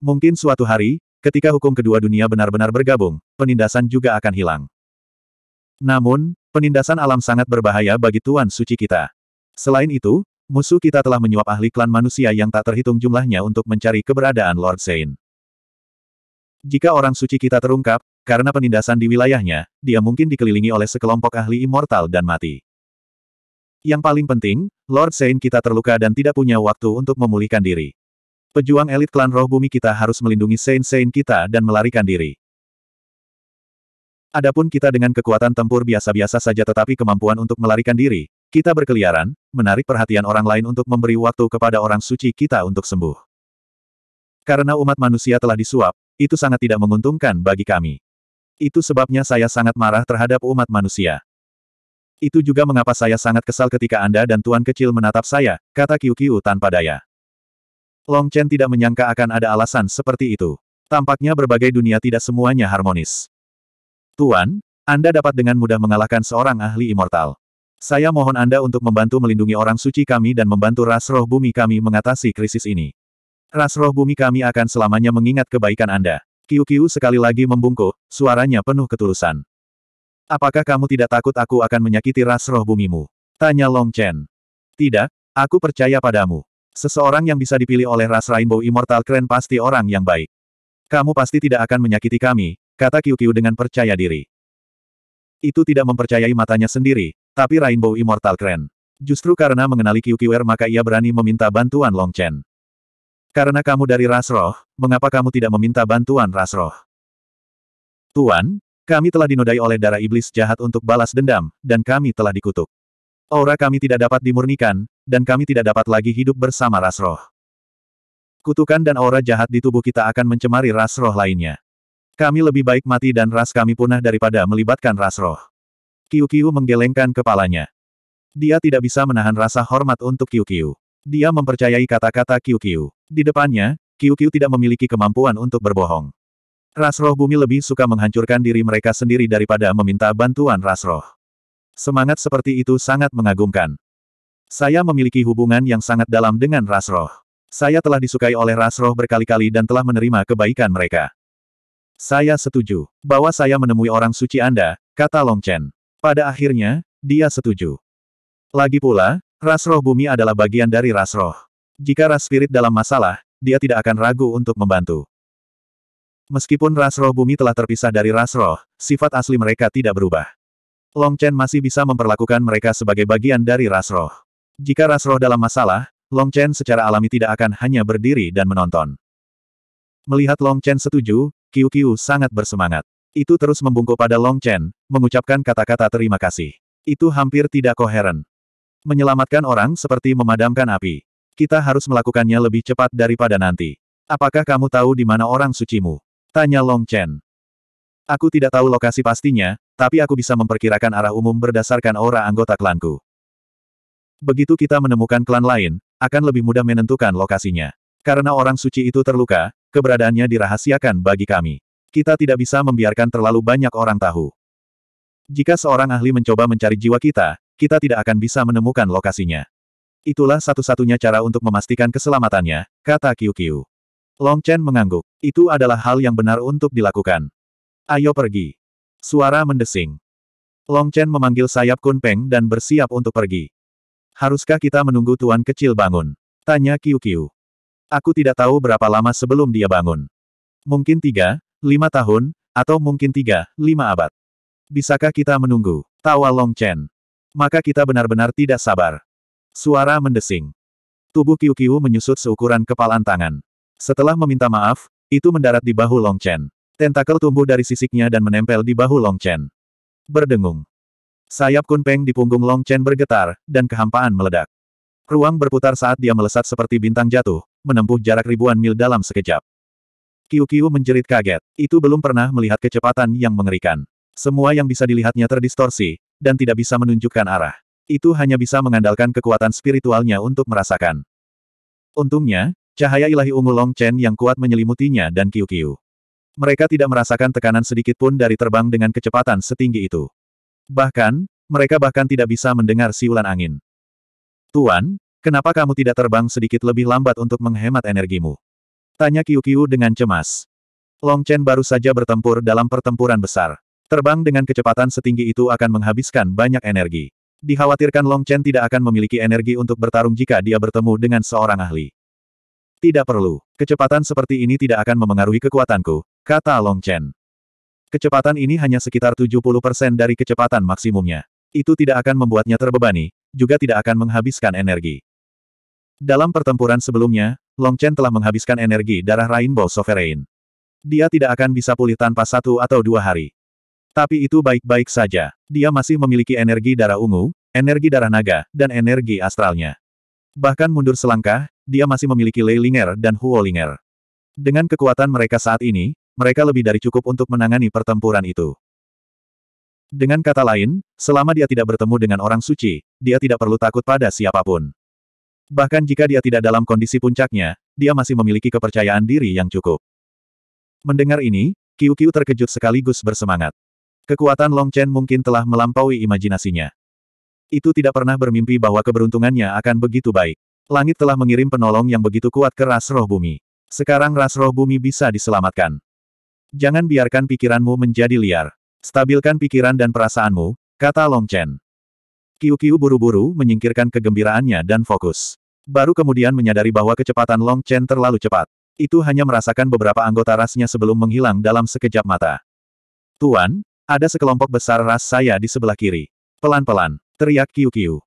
Mungkin suatu hari, ketika hukum kedua dunia benar-benar bergabung, penindasan juga akan hilang. Namun, penindasan alam sangat berbahaya bagi Tuan Suci kita. Selain itu, musuh kita telah menyuap ahli klan manusia yang tak terhitung jumlahnya untuk mencari keberadaan Lord Sein. Jika orang suci kita terungkap, karena penindasan di wilayahnya, dia mungkin dikelilingi oleh sekelompok ahli immortal dan mati. Yang paling penting, Lord Sein kita terluka dan tidak punya waktu untuk memulihkan diri. Pejuang elit klan roh bumi kita harus melindungi Sein-Sein kita dan melarikan diri. Adapun kita dengan kekuatan tempur biasa-biasa saja tetapi kemampuan untuk melarikan diri, kita berkeliaran, menarik perhatian orang lain untuk memberi waktu kepada orang suci kita untuk sembuh. Karena umat manusia telah disuap, itu sangat tidak menguntungkan bagi kami. Itu sebabnya saya sangat marah terhadap umat manusia. Itu juga mengapa saya sangat kesal ketika Anda dan Tuan kecil menatap saya, kata Kiu Kiu tanpa daya. Long Chen tidak menyangka akan ada alasan seperti itu. Tampaknya berbagai dunia tidak semuanya harmonis. Tuan, Anda dapat dengan mudah mengalahkan seorang ahli immortal. Saya mohon Anda untuk membantu melindungi orang suci kami dan membantu ras roh bumi kami mengatasi krisis ini. Ras roh bumi kami akan selamanya mengingat kebaikan Anda. Kiu-kiu sekali lagi membungkuk, suaranya penuh ketulusan. Apakah kamu tidak takut aku akan menyakiti ras roh bumimu? Tanya Long Chen. Tidak, aku percaya padamu. Seseorang yang bisa dipilih oleh ras Rainbow Immortal keren pasti orang yang baik. Kamu pasti tidak akan menyakiti kami, kata Kyu dengan percaya diri. Itu tidak mempercayai matanya sendiri, tapi Rainbow Immortal keren. Justru karena mengenali Kyukyuer maka ia berani meminta bantuan Long Chen. Karena kamu dari ras roh, mengapa kamu tidak meminta bantuan ras roh? Tuan, kami telah dinodai oleh darah iblis jahat untuk balas dendam, dan kami telah dikutuk. Aura kami tidak dapat dimurnikan, dan kami tidak dapat lagi hidup bersama ras roh. Kutukan dan aura jahat di tubuh kita akan mencemari ras roh lainnya. Kami lebih baik mati dan ras kami punah daripada melibatkan ras roh. Kiu-Kiu menggelengkan kepalanya. Dia tidak bisa menahan rasa hormat untuk Kiu-Kiu. Dia mempercayai kata-kata Kiu-Kiu. Di depannya, Kiu-Kiu tidak memiliki kemampuan untuk berbohong. Ras roh bumi lebih suka menghancurkan diri mereka sendiri daripada meminta bantuan ras roh. Semangat seperti itu sangat mengagumkan. Saya memiliki hubungan yang sangat dalam dengan ras roh. Saya telah disukai oleh ras roh berkali-kali dan telah menerima kebaikan mereka. Saya setuju. Bahwa saya menemui orang suci Anda, kata Long Chen. Pada akhirnya, dia setuju. Lagi pula, ras roh bumi adalah bagian dari ras roh. Jika ras spirit dalam masalah, dia tidak akan ragu untuk membantu. Meskipun ras roh bumi telah terpisah dari ras roh, sifat asli mereka tidak berubah. Long Chen masih bisa memperlakukan mereka sebagai bagian dari ras roh. Jika ras roh dalam masalah, Long Chen secara alami tidak akan hanya berdiri dan menonton. Melihat Long Chen setuju, Qiu Qiu sangat bersemangat. Itu terus membungkuk pada Long Chen, mengucapkan kata-kata terima kasih. Itu hampir tidak koheren. Menyelamatkan orang seperti memadamkan api. Kita harus melakukannya lebih cepat daripada nanti. Apakah kamu tahu di mana orang sucimu? Tanya Long Chen. Aku tidak tahu lokasi pastinya, tapi aku bisa memperkirakan arah umum berdasarkan aura anggota klanku. Begitu kita menemukan klan lain, akan lebih mudah menentukan lokasinya. Karena orang suci itu terluka, Keberadaannya dirahasiakan bagi kami. Kita tidak bisa membiarkan terlalu banyak orang tahu. Jika seorang ahli mencoba mencari jiwa kita, kita tidak akan bisa menemukan lokasinya. Itulah satu-satunya cara untuk memastikan keselamatannya, kata Kiu Kiu. Long Chen mengangguk. Itu adalah hal yang benar untuk dilakukan. Ayo pergi. Suara mendesing. Long Chen memanggil sayap Kun Peng dan bersiap untuk pergi. Haruskah kita menunggu tuan kecil bangun? Tanya Kiu Kiu. Aku tidak tahu berapa lama sebelum dia bangun. Mungkin tiga, lima tahun, atau mungkin tiga, lima abad. Bisakah kita menunggu? Tawa Long Chen. Maka kita benar-benar tidak sabar. Suara mendesing. Tubuh Kiu Kiu menyusut seukuran kepalan tangan. Setelah meminta maaf, itu mendarat di bahu Long Chen. Tentakel tumbuh dari sisiknya dan menempel di bahu Long Chen. Berdengung. Sayap kunpeng di punggung Long Chen bergetar, dan kehampaan meledak. Ruang berputar saat dia melesat seperti bintang jatuh, menempuh jarak ribuan mil dalam sekejap. Kiu-kiu menjerit kaget. Itu belum pernah melihat kecepatan yang mengerikan. Semua yang bisa dilihatnya terdistorsi, dan tidak bisa menunjukkan arah. Itu hanya bisa mengandalkan kekuatan spiritualnya untuk merasakan. Untungnya, cahaya ilahi ungu Long Chen yang kuat menyelimutinya dan Kiu-Kiu. Mereka tidak merasakan tekanan sedikit pun dari terbang dengan kecepatan setinggi itu. Bahkan, mereka bahkan tidak bisa mendengar siulan angin. Tuan, Kenapa kamu tidak terbang sedikit lebih lambat untuk menghemat energimu? Tanya Kyu Kyu dengan cemas. Long Chen baru saja bertempur dalam pertempuran besar. Terbang dengan kecepatan setinggi itu akan menghabiskan banyak energi. Dikhawatirkan Long Chen tidak akan memiliki energi untuk bertarung jika dia bertemu dengan seorang ahli. Tidak perlu. Kecepatan seperti ini tidak akan memengaruhi kekuatanku, kata Long Chen. Kecepatan ini hanya sekitar 70% dari kecepatan maksimumnya. Itu tidak akan membuatnya terbebani, juga tidak akan menghabiskan energi. Dalam pertempuran sebelumnya, Long Chen telah menghabiskan energi darah Rainbow Sovereign. Dia tidak akan bisa pulih tanpa satu atau dua hari. Tapi itu baik-baik saja. Dia masih memiliki energi darah ungu, energi darah naga, dan energi astralnya. Bahkan mundur selangkah, dia masih memiliki Lei Ling'er dan Huo Ling'er. Dengan kekuatan mereka saat ini, mereka lebih dari cukup untuk menangani pertempuran itu. Dengan kata lain, selama dia tidak bertemu dengan orang suci, dia tidak perlu takut pada siapapun. Bahkan jika dia tidak dalam kondisi puncaknya, dia masih memiliki kepercayaan diri yang cukup. Mendengar ini, Kiu Kiu terkejut sekaligus bersemangat. Kekuatan Long Chen mungkin telah melampaui imajinasinya. Itu tidak pernah bermimpi bahwa keberuntungannya akan begitu baik. Langit telah mengirim penolong yang begitu kuat ke ras roh bumi. Sekarang ras roh bumi bisa diselamatkan. Jangan biarkan pikiranmu menjadi liar. Stabilkan pikiran dan perasaanmu, kata Long Chen. Kiu-kiu buru-buru menyingkirkan kegembiraannya dan fokus. Baru kemudian menyadari bahwa kecepatan Long Chen terlalu cepat. Itu hanya merasakan beberapa anggota rasnya sebelum menghilang dalam sekejap mata. Tuan, ada sekelompok besar ras saya di sebelah kiri. Pelan-pelan, teriak Kiu Kiu.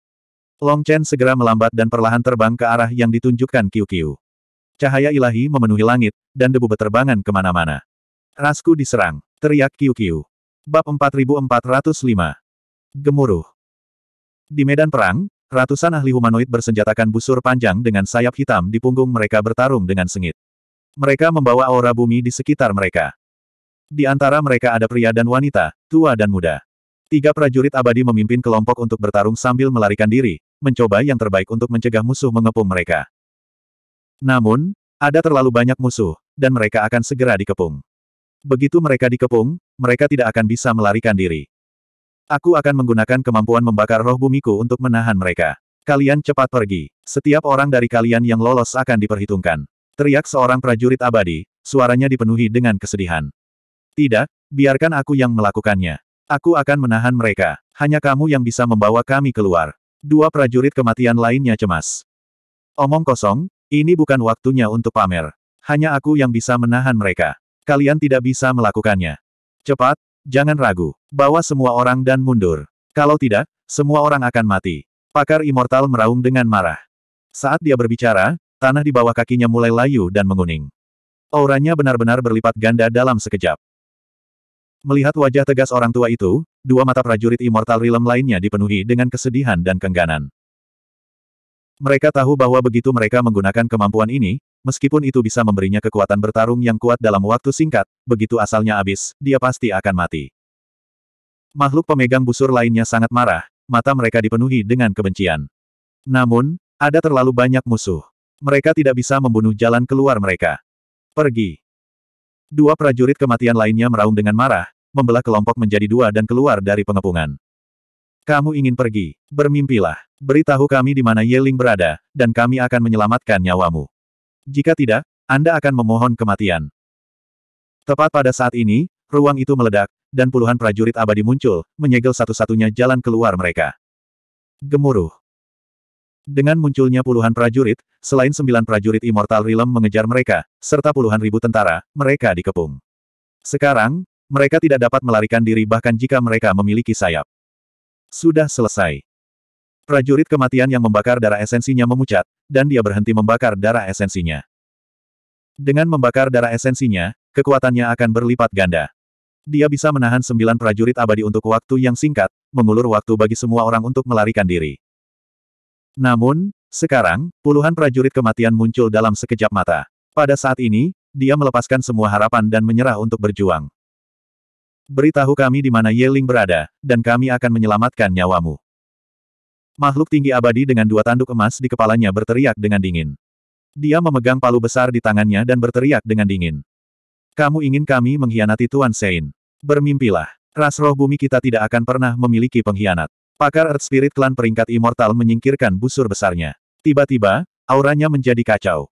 Long Chen segera melambat dan perlahan terbang ke arah yang ditunjukkan Kiu Kiu. Cahaya ilahi memenuhi langit, dan debu beterbangan kemana-mana. Rasku diserang, teriak Kiu Kiu. Bab 4405. Gemuruh. Di medan perang, Ratusan ahli humanoid bersenjatakan busur panjang dengan sayap hitam di punggung mereka bertarung dengan sengit. Mereka membawa aura bumi di sekitar mereka. Di antara mereka ada pria dan wanita, tua dan muda. Tiga prajurit abadi memimpin kelompok untuk bertarung sambil melarikan diri, mencoba yang terbaik untuk mencegah musuh mengepung mereka. Namun, ada terlalu banyak musuh, dan mereka akan segera dikepung. Begitu mereka dikepung, mereka tidak akan bisa melarikan diri. Aku akan menggunakan kemampuan membakar roh bumiku untuk menahan mereka. Kalian cepat pergi. Setiap orang dari kalian yang lolos akan diperhitungkan. Teriak seorang prajurit abadi, suaranya dipenuhi dengan kesedihan. Tidak, biarkan aku yang melakukannya. Aku akan menahan mereka. Hanya kamu yang bisa membawa kami keluar. Dua prajurit kematian lainnya cemas. Omong kosong, ini bukan waktunya untuk pamer. Hanya aku yang bisa menahan mereka. Kalian tidak bisa melakukannya. Cepat, Jangan ragu. Bawa semua orang dan mundur. Kalau tidak, semua orang akan mati. Pakar Immortal meraung dengan marah. Saat dia berbicara, tanah di bawah kakinya mulai layu dan menguning. Auranya benar-benar berlipat ganda dalam sekejap. Melihat wajah tegas orang tua itu, dua mata prajurit Immortal Realm lainnya dipenuhi dengan kesedihan dan kengganan. Mereka tahu bahwa begitu mereka menggunakan kemampuan ini, meskipun itu bisa memberinya kekuatan bertarung yang kuat dalam waktu singkat, begitu asalnya habis, dia pasti akan mati. Makhluk pemegang busur lainnya sangat marah, mata mereka dipenuhi dengan kebencian. Namun, ada terlalu banyak musuh. Mereka tidak bisa membunuh jalan keluar mereka. Pergi. Dua prajurit kematian lainnya meraung dengan marah, membelah kelompok menjadi dua dan keluar dari pengepungan. Kamu ingin pergi, bermimpilah. Beritahu kami di mana Yeling berada, dan kami akan menyelamatkan nyawamu. Jika tidak, Anda akan memohon kematian. Tepat pada saat ini, ruang itu meledak, dan puluhan prajurit abadi muncul, menyegel satu-satunya jalan keluar mereka. Gemuruh. Dengan munculnya puluhan prajurit, selain sembilan prajurit Immortal Realm mengejar mereka, serta puluhan ribu tentara, mereka dikepung. Sekarang, mereka tidak dapat melarikan diri bahkan jika mereka memiliki sayap. Sudah selesai. Prajurit kematian yang membakar darah esensinya memucat, dan dia berhenti membakar darah esensinya. Dengan membakar darah esensinya, kekuatannya akan berlipat ganda. Dia bisa menahan sembilan prajurit abadi untuk waktu yang singkat, mengulur waktu bagi semua orang untuk melarikan diri. Namun, sekarang, puluhan prajurit kematian muncul dalam sekejap mata. Pada saat ini, dia melepaskan semua harapan dan menyerah untuk berjuang. Beritahu kami di mana Yeling berada, dan kami akan menyelamatkan nyawamu. Makhluk tinggi abadi dengan dua tanduk emas di kepalanya berteriak dengan dingin. Dia memegang palu besar di tangannya dan berteriak dengan dingin. Kamu ingin kami mengkhianati Tuan Sein. Bermimpilah. Ras roh bumi kita tidak akan pernah memiliki pengkhianat. Pakar Earth Spirit Clan peringkat immortal menyingkirkan busur besarnya. Tiba-tiba, auranya menjadi kacau.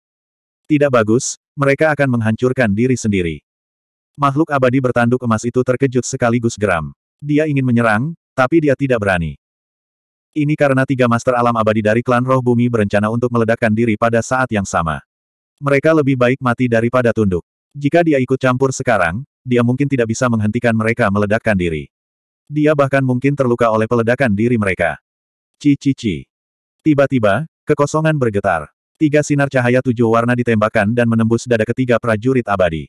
Tidak bagus, mereka akan menghancurkan diri sendiri. Makhluk abadi bertanduk emas itu terkejut sekaligus geram. Dia ingin menyerang, tapi dia tidak berani. Ini karena tiga master alam abadi dari klan roh bumi berencana untuk meledakkan diri pada saat yang sama. Mereka lebih baik mati daripada tunduk. Jika dia ikut campur sekarang, dia mungkin tidak bisa menghentikan mereka meledakkan diri. Dia bahkan mungkin terluka oleh peledakan diri mereka. Cici-ci. Tiba-tiba, kekosongan bergetar. Tiga sinar cahaya tujuh warna ditembakkan dan menembus dada ketiga prajurit abadi.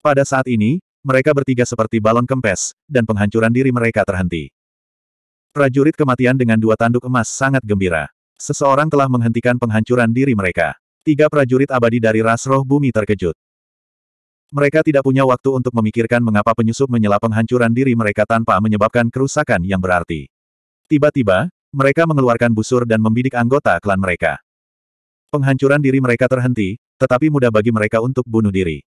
Pada saat ini, mereka bertiga seperti balon kempes, dan penghancuran diri mereka terhenti. Prajurit kematian dengan dua tanduk emas sangat gembira. Seseorang telah menghentikan penghancuran diri mereka. Tiga prajurit abadi dari ras roh bumi terkejut. Mereka tidak punya waktu untuk memikirkan mengapa penyusup menyela penghancuran diri mereka tanpa menyebabkan kerusakan yang berarti. Tiba-tiba, mereka mengeluarkan busur dan membidik anggota klan mereka. Penghancuran diri mereka terhenti, tetapi mudah bagi mereka untuk bunuh diri.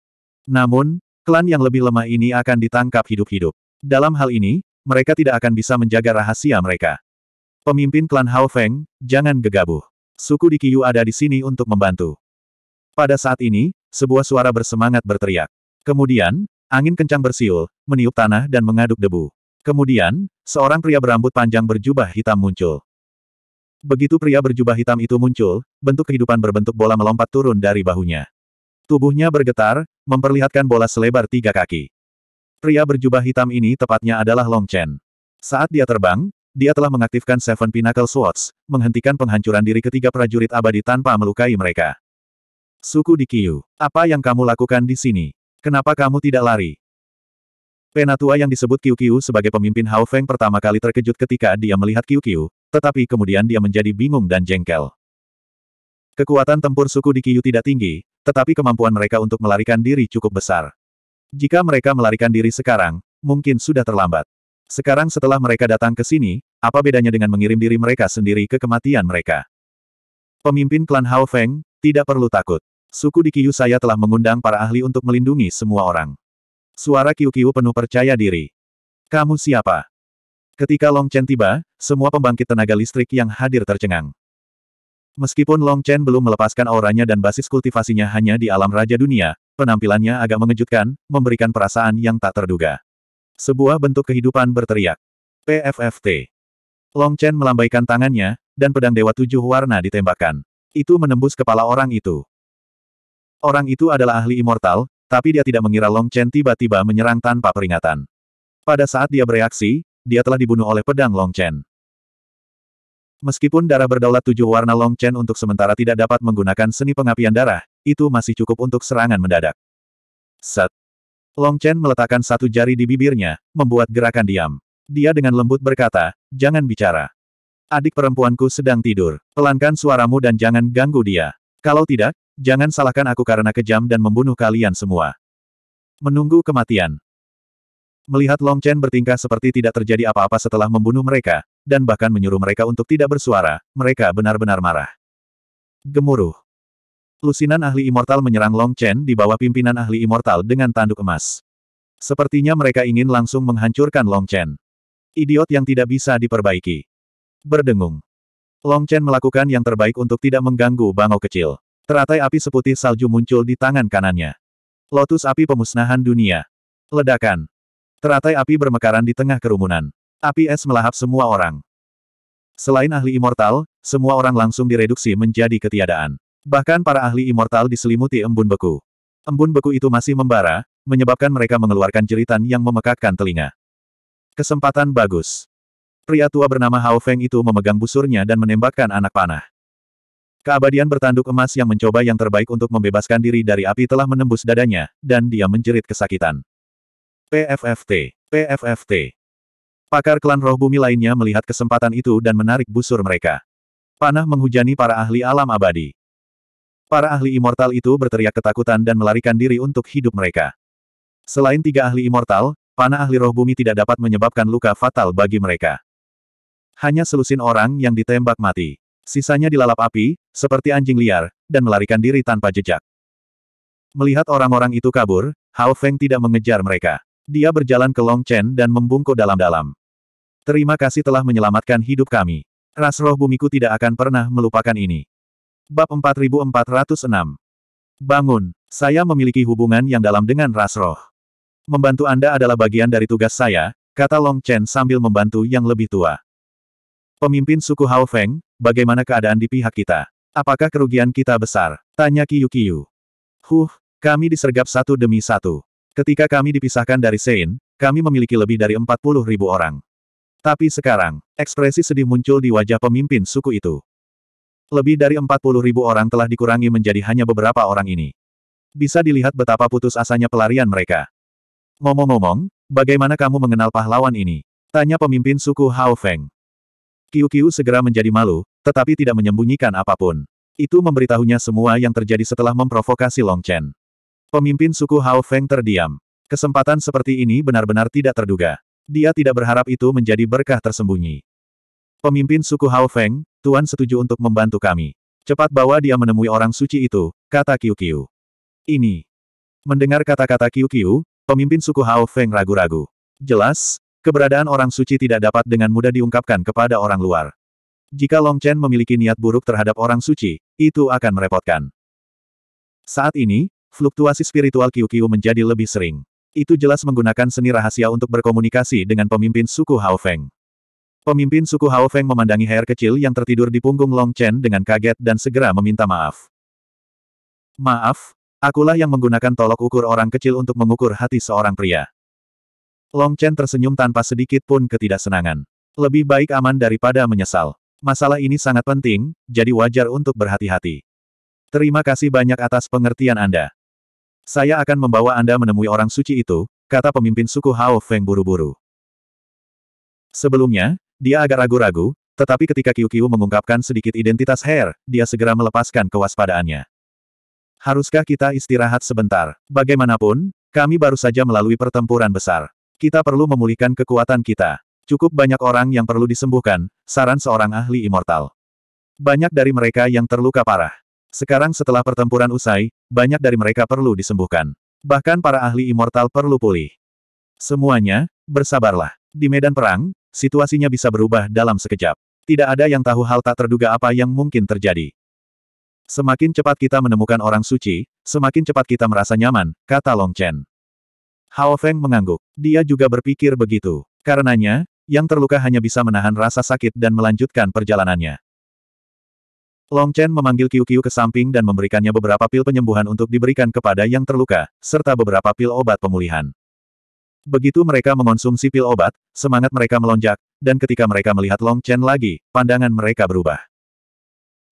Namun, klan yang lebih lemah ini akan ditangkap hidup-hidup. Dalam hal ini, mereka tidak akan bisa menjaga rahasia mereka. Pemimpin klan Hao Feng, jangan gegabah. Suku di Kiyu ada di sini untuk membantu. Pada saat ini, sebuah suara bersemangat berteriak. Kemudian, angin kencang bersiul, meniup tanah dan mengaduk debu. Kemudian, seorang pria berambut panjang berjubah hitam muncul. Begitu pria berjubah hitam itu muncul, bentuk kehidupan berbentuk bola melompat turun dari bahunya. Tubuhnya bergetar, memperlihatkan bola selebar tiga kaki. Pria berjubah hitam ini tepatnya adalah Long Chen. Saat dia terbang, dia telah mengaktifkan Seven Pinnacle Swords, menghentikan penghancuran diri ketiga prajurit abadi tanpa melukai mereka. Suku Dikiu, apa yang kamu lakukan di sini? Kenapa kamu tidak lari? Penatua yang disebut Kiu Kiu sebagai pemimpin Hao Feng pertama kali terkejut ketika dia melihat Kiu Kiu, tetapi kemudian dia menjadi bingung dan jengkel. Kekuatan tempur suku Dikiu tidak tinggi, tetapi kemampuan mereka untuk melarikan diri cukup besar. Jika mereka melarikan diri sekarang, mungkin sudah terlambat. Sekarang setelah mereka datang ke sini, apa bedanya dengan mengirim diri mereka sendiri ke kematian mereka? Pemimpin klan Hao Feng, tidak perlu takut. Suku di Kiyu saya telah mengundang para ahli untuk melindungi semua orang. Suara Kiyu-Kiyu penuh percaya diri. Kamu siapa? Ketika Long Chen tiba, semua pembangkit tenaga listrik yang hadir tercengang. Meskipun Long Chen belum melepaskan auranya dan basis kultivasinya hanya di alam Raja Dunia, Penampilannya agak mengejutkan, memberikan perasaan yang tak terduga. Sebuah bentuk kehidupan berteriak. PFFT. Long Chen melambaikan tangannya, dan pedang Dewa Tujuh Warna ditembakkan. Itu menembus kepala orang itu. Orang itu adalah ahli immortal, tapi dia tidak mengira Long Chen tiba-tiba menyerang tanpa peringatan. Pada saat dia bereaksi, dia telah dibunuh oleh pedang Long Chen. Meskipun darah berdaulat tujuh warna Long Chen untuk sementara tidak dapat menggunakan seni pengapian darah, itu masih cukup untuk serangan mendadak. Set. Long Chen meletakkan satu jari di bibirnya, membuat gerakan diam. Dia dengan lembut berkata, jangan bicara. Adik perempuanku sedang tidur. Pelankan suaramu dan jangan ganggu dia. Kalau tidak, jangan salahkan aku karena kejam dan membunuh kalian semua. Menunggu kematian. Melihat Long Chen bertingkah seperti tidak terjadi apa-apa setelah membunuh mereka, dan bahkan menyuruh mereka untuk tidak bersuara, mereka benar-benar marah. Gemuruh. Lusinan ahli immortal menyerang Long Chen di bawah pimpinan ahli immortal dengan tanduk emas. Sepertinya mereka ingin langsung menghancurkan Long Chen. Idiot yang tidak bisa diperbaiki. Berdengung. Long Chen melakukan yang terbaik untuk tidak mengganggu bangau kecil. Teratai api seputih salju muncul di tangan kanannya. Lotus api pemusnahan dunia. Ledakan. Teratai api bermekaran di tengah kerumunan. Api es melahap semua orang. Selain ahli immortal, semua orang langsung direduksi menjadi ketiadaan. Bahkan para ahli immortal diselimuti embun beku. Embun beku itu masih membara, menyebabkan mereka mengeluarkan jeritan yang memekakkan telinga. Kesempatan bagus. Pria tua bernama Hao Feng itu memegang busurnya dan menembakkan anak panah. Keabadian bertanduk emas yang mencoba yang terbaik untuk membebaskan diri dari api telah menembus dadanya, dan dia menjerit kesakitan. PFFT. PFFT. Pakar klan roh bumi lainnya melihat kesempatan itu dan menarik busur mereka. Panah menghujani para ahli alam abadi. Para ahli immortal itu berteriak ketakutan dan melarikan diri untuk hidup mereka. Selain tiga ahli immortal, panah ahli roh bumi tidak dapat menyebabkan luka fatal bagi mereka. Hanya selusin orang yang ditembak mati. Sisanya dilalap api, seperti anjing liar, dan melarikan diri tanpa jejak. Melihat orang-orang itu kabur, Hao Feng tidak mengejar mereka. Dia berjalan ke Long Chen dan membungkuk dalam-dalam. Terima kasih telah menyelamatkan hidup kami. Ras roh bumiku tidak akan pernah melupakan ini. Bab 4406. Bangun, saya memiliki hubungan yang dalam dengan ras roh. Membantu Anda adalah bagian dari tugas saya, kata Long Chen sambil membantu yang lebih tua. Pemimpin suku Hao Feng, bagaimana keadaan di pihak kita? Apakah kerugian kita besar? Tanya Kiyu Qiu. Huh, kami disergap satu demi satu. Ketika kami dipisahkan dari Sein, kami memiliki lebih dari 40 ribu orang. Tapi sekarang, ekspresi sedih muncul di wajah pemimpin suku itu. Lebih dari 40 ribu orang telah dikurangi menjadi hanya beberapa orang ini. Bisa dilihat betapa putus asanya pelarian mereka. Ngomong-ngomong, bagaimana kamu mengenal pahlawan ini? Tanya pemimpin suku Hao Feng. Kiu-Kiu segera menjadi malu, tetapi tidak menyembunyikan apapun. Itu memberitahunya semua yang terjadi setelah memprovokasi Long Chen. Pemimpin suku Hao Feng terdiam. Kesempatan seperti ini benar-benar tidak terduga. Dia tidak berharap itu menjadi berkah tersembunyi. Pemimpin suku Hao Feng, Tuan setuju untuk membantu kami. Cepat bawa dia menemui orang suci itu, kata Qiu Ini. Mendengar kata-kata Qiu pemimpin suku Hao Feng ragu-ragu. Jelas, keberadaan orang suci tidak dapat dengan mudah diungkapkan kepada orang luar. Jika Long Chen memiliki niat buruk terhadap orang suci, itu akan merepotkan. Saat ini, fluktuasi spiritual Qiu menjadi lebih sering. Itu jelas menggunakan seni rahasia untuk berkomunikasi dengan pemimpin suku Hao Feng. Pemimpin suku Hao Feng memandangi hair kecil yang tertidur di punggung Long Chen dengan kaget dan segera meminta maaf. Maaf, akulah yang menggunakan tolok ukur orang kecil untuk mengukur hati seorang pria. Long Chen tersenyum tanpa sedikit pun ketidaksenangan. Lebih baik aman daripada menyesal. Masalah ini sangat penting, jadi wajar untuk berhati-hati. Terima kasih banyak atas pengertian Anda. Saya akan membawa Anda menemui orang suci itu, kata pemimpin suku Hao Feng buru-buru. Sebelumnya, dia agak ragu-ragu, tetapi ketika Kyu mengungkapkan sedikit identitas Hair, dia segera melepaskan kewaspadaannya. Haruskah kita istirahat sebentar? Bagaimanapun, kami baru saja melalui pertempuran besar. Kita perlu memulihkan kekuatan kita. Cukup banyak orang yang perlu disembuhkan, saran seorang ahli immortal. Banyak dari mereka yang terluka parah. Sekarang setelah pertempuran usai, banyak dari mereka perlu disembuhkan. Bahkan para ahli immortal perlu pulih. Semuanya, bersabarlah. Di medan perang, situasinya bisa berubah dalam sekejap. Tidak ada yang tahu hal tak terduga apa yang mungkin terjadi. Semakin cepat kita menemukan orang suci, semakin cepat kita merasa nyaman, kata Long Chen. Hao Feng mengangguk. Dia juga berpikir begitu. Karenanya, yang terluka hanya bisa menahan rasa sakit dan melanjutkan perjalanannya. Long Chen memanggil Qiu Qiu ke samping dan memberikannya beberapa pil penyembuhan untuk diberikan kepada yang terluka, serta beberapa pil obat pemulihan. Begitu mereka mengonsumsi pil obat, semangat mereka melonjak, dan ketika mereka melihat Long Chen lagi, pandangan mereka berubah.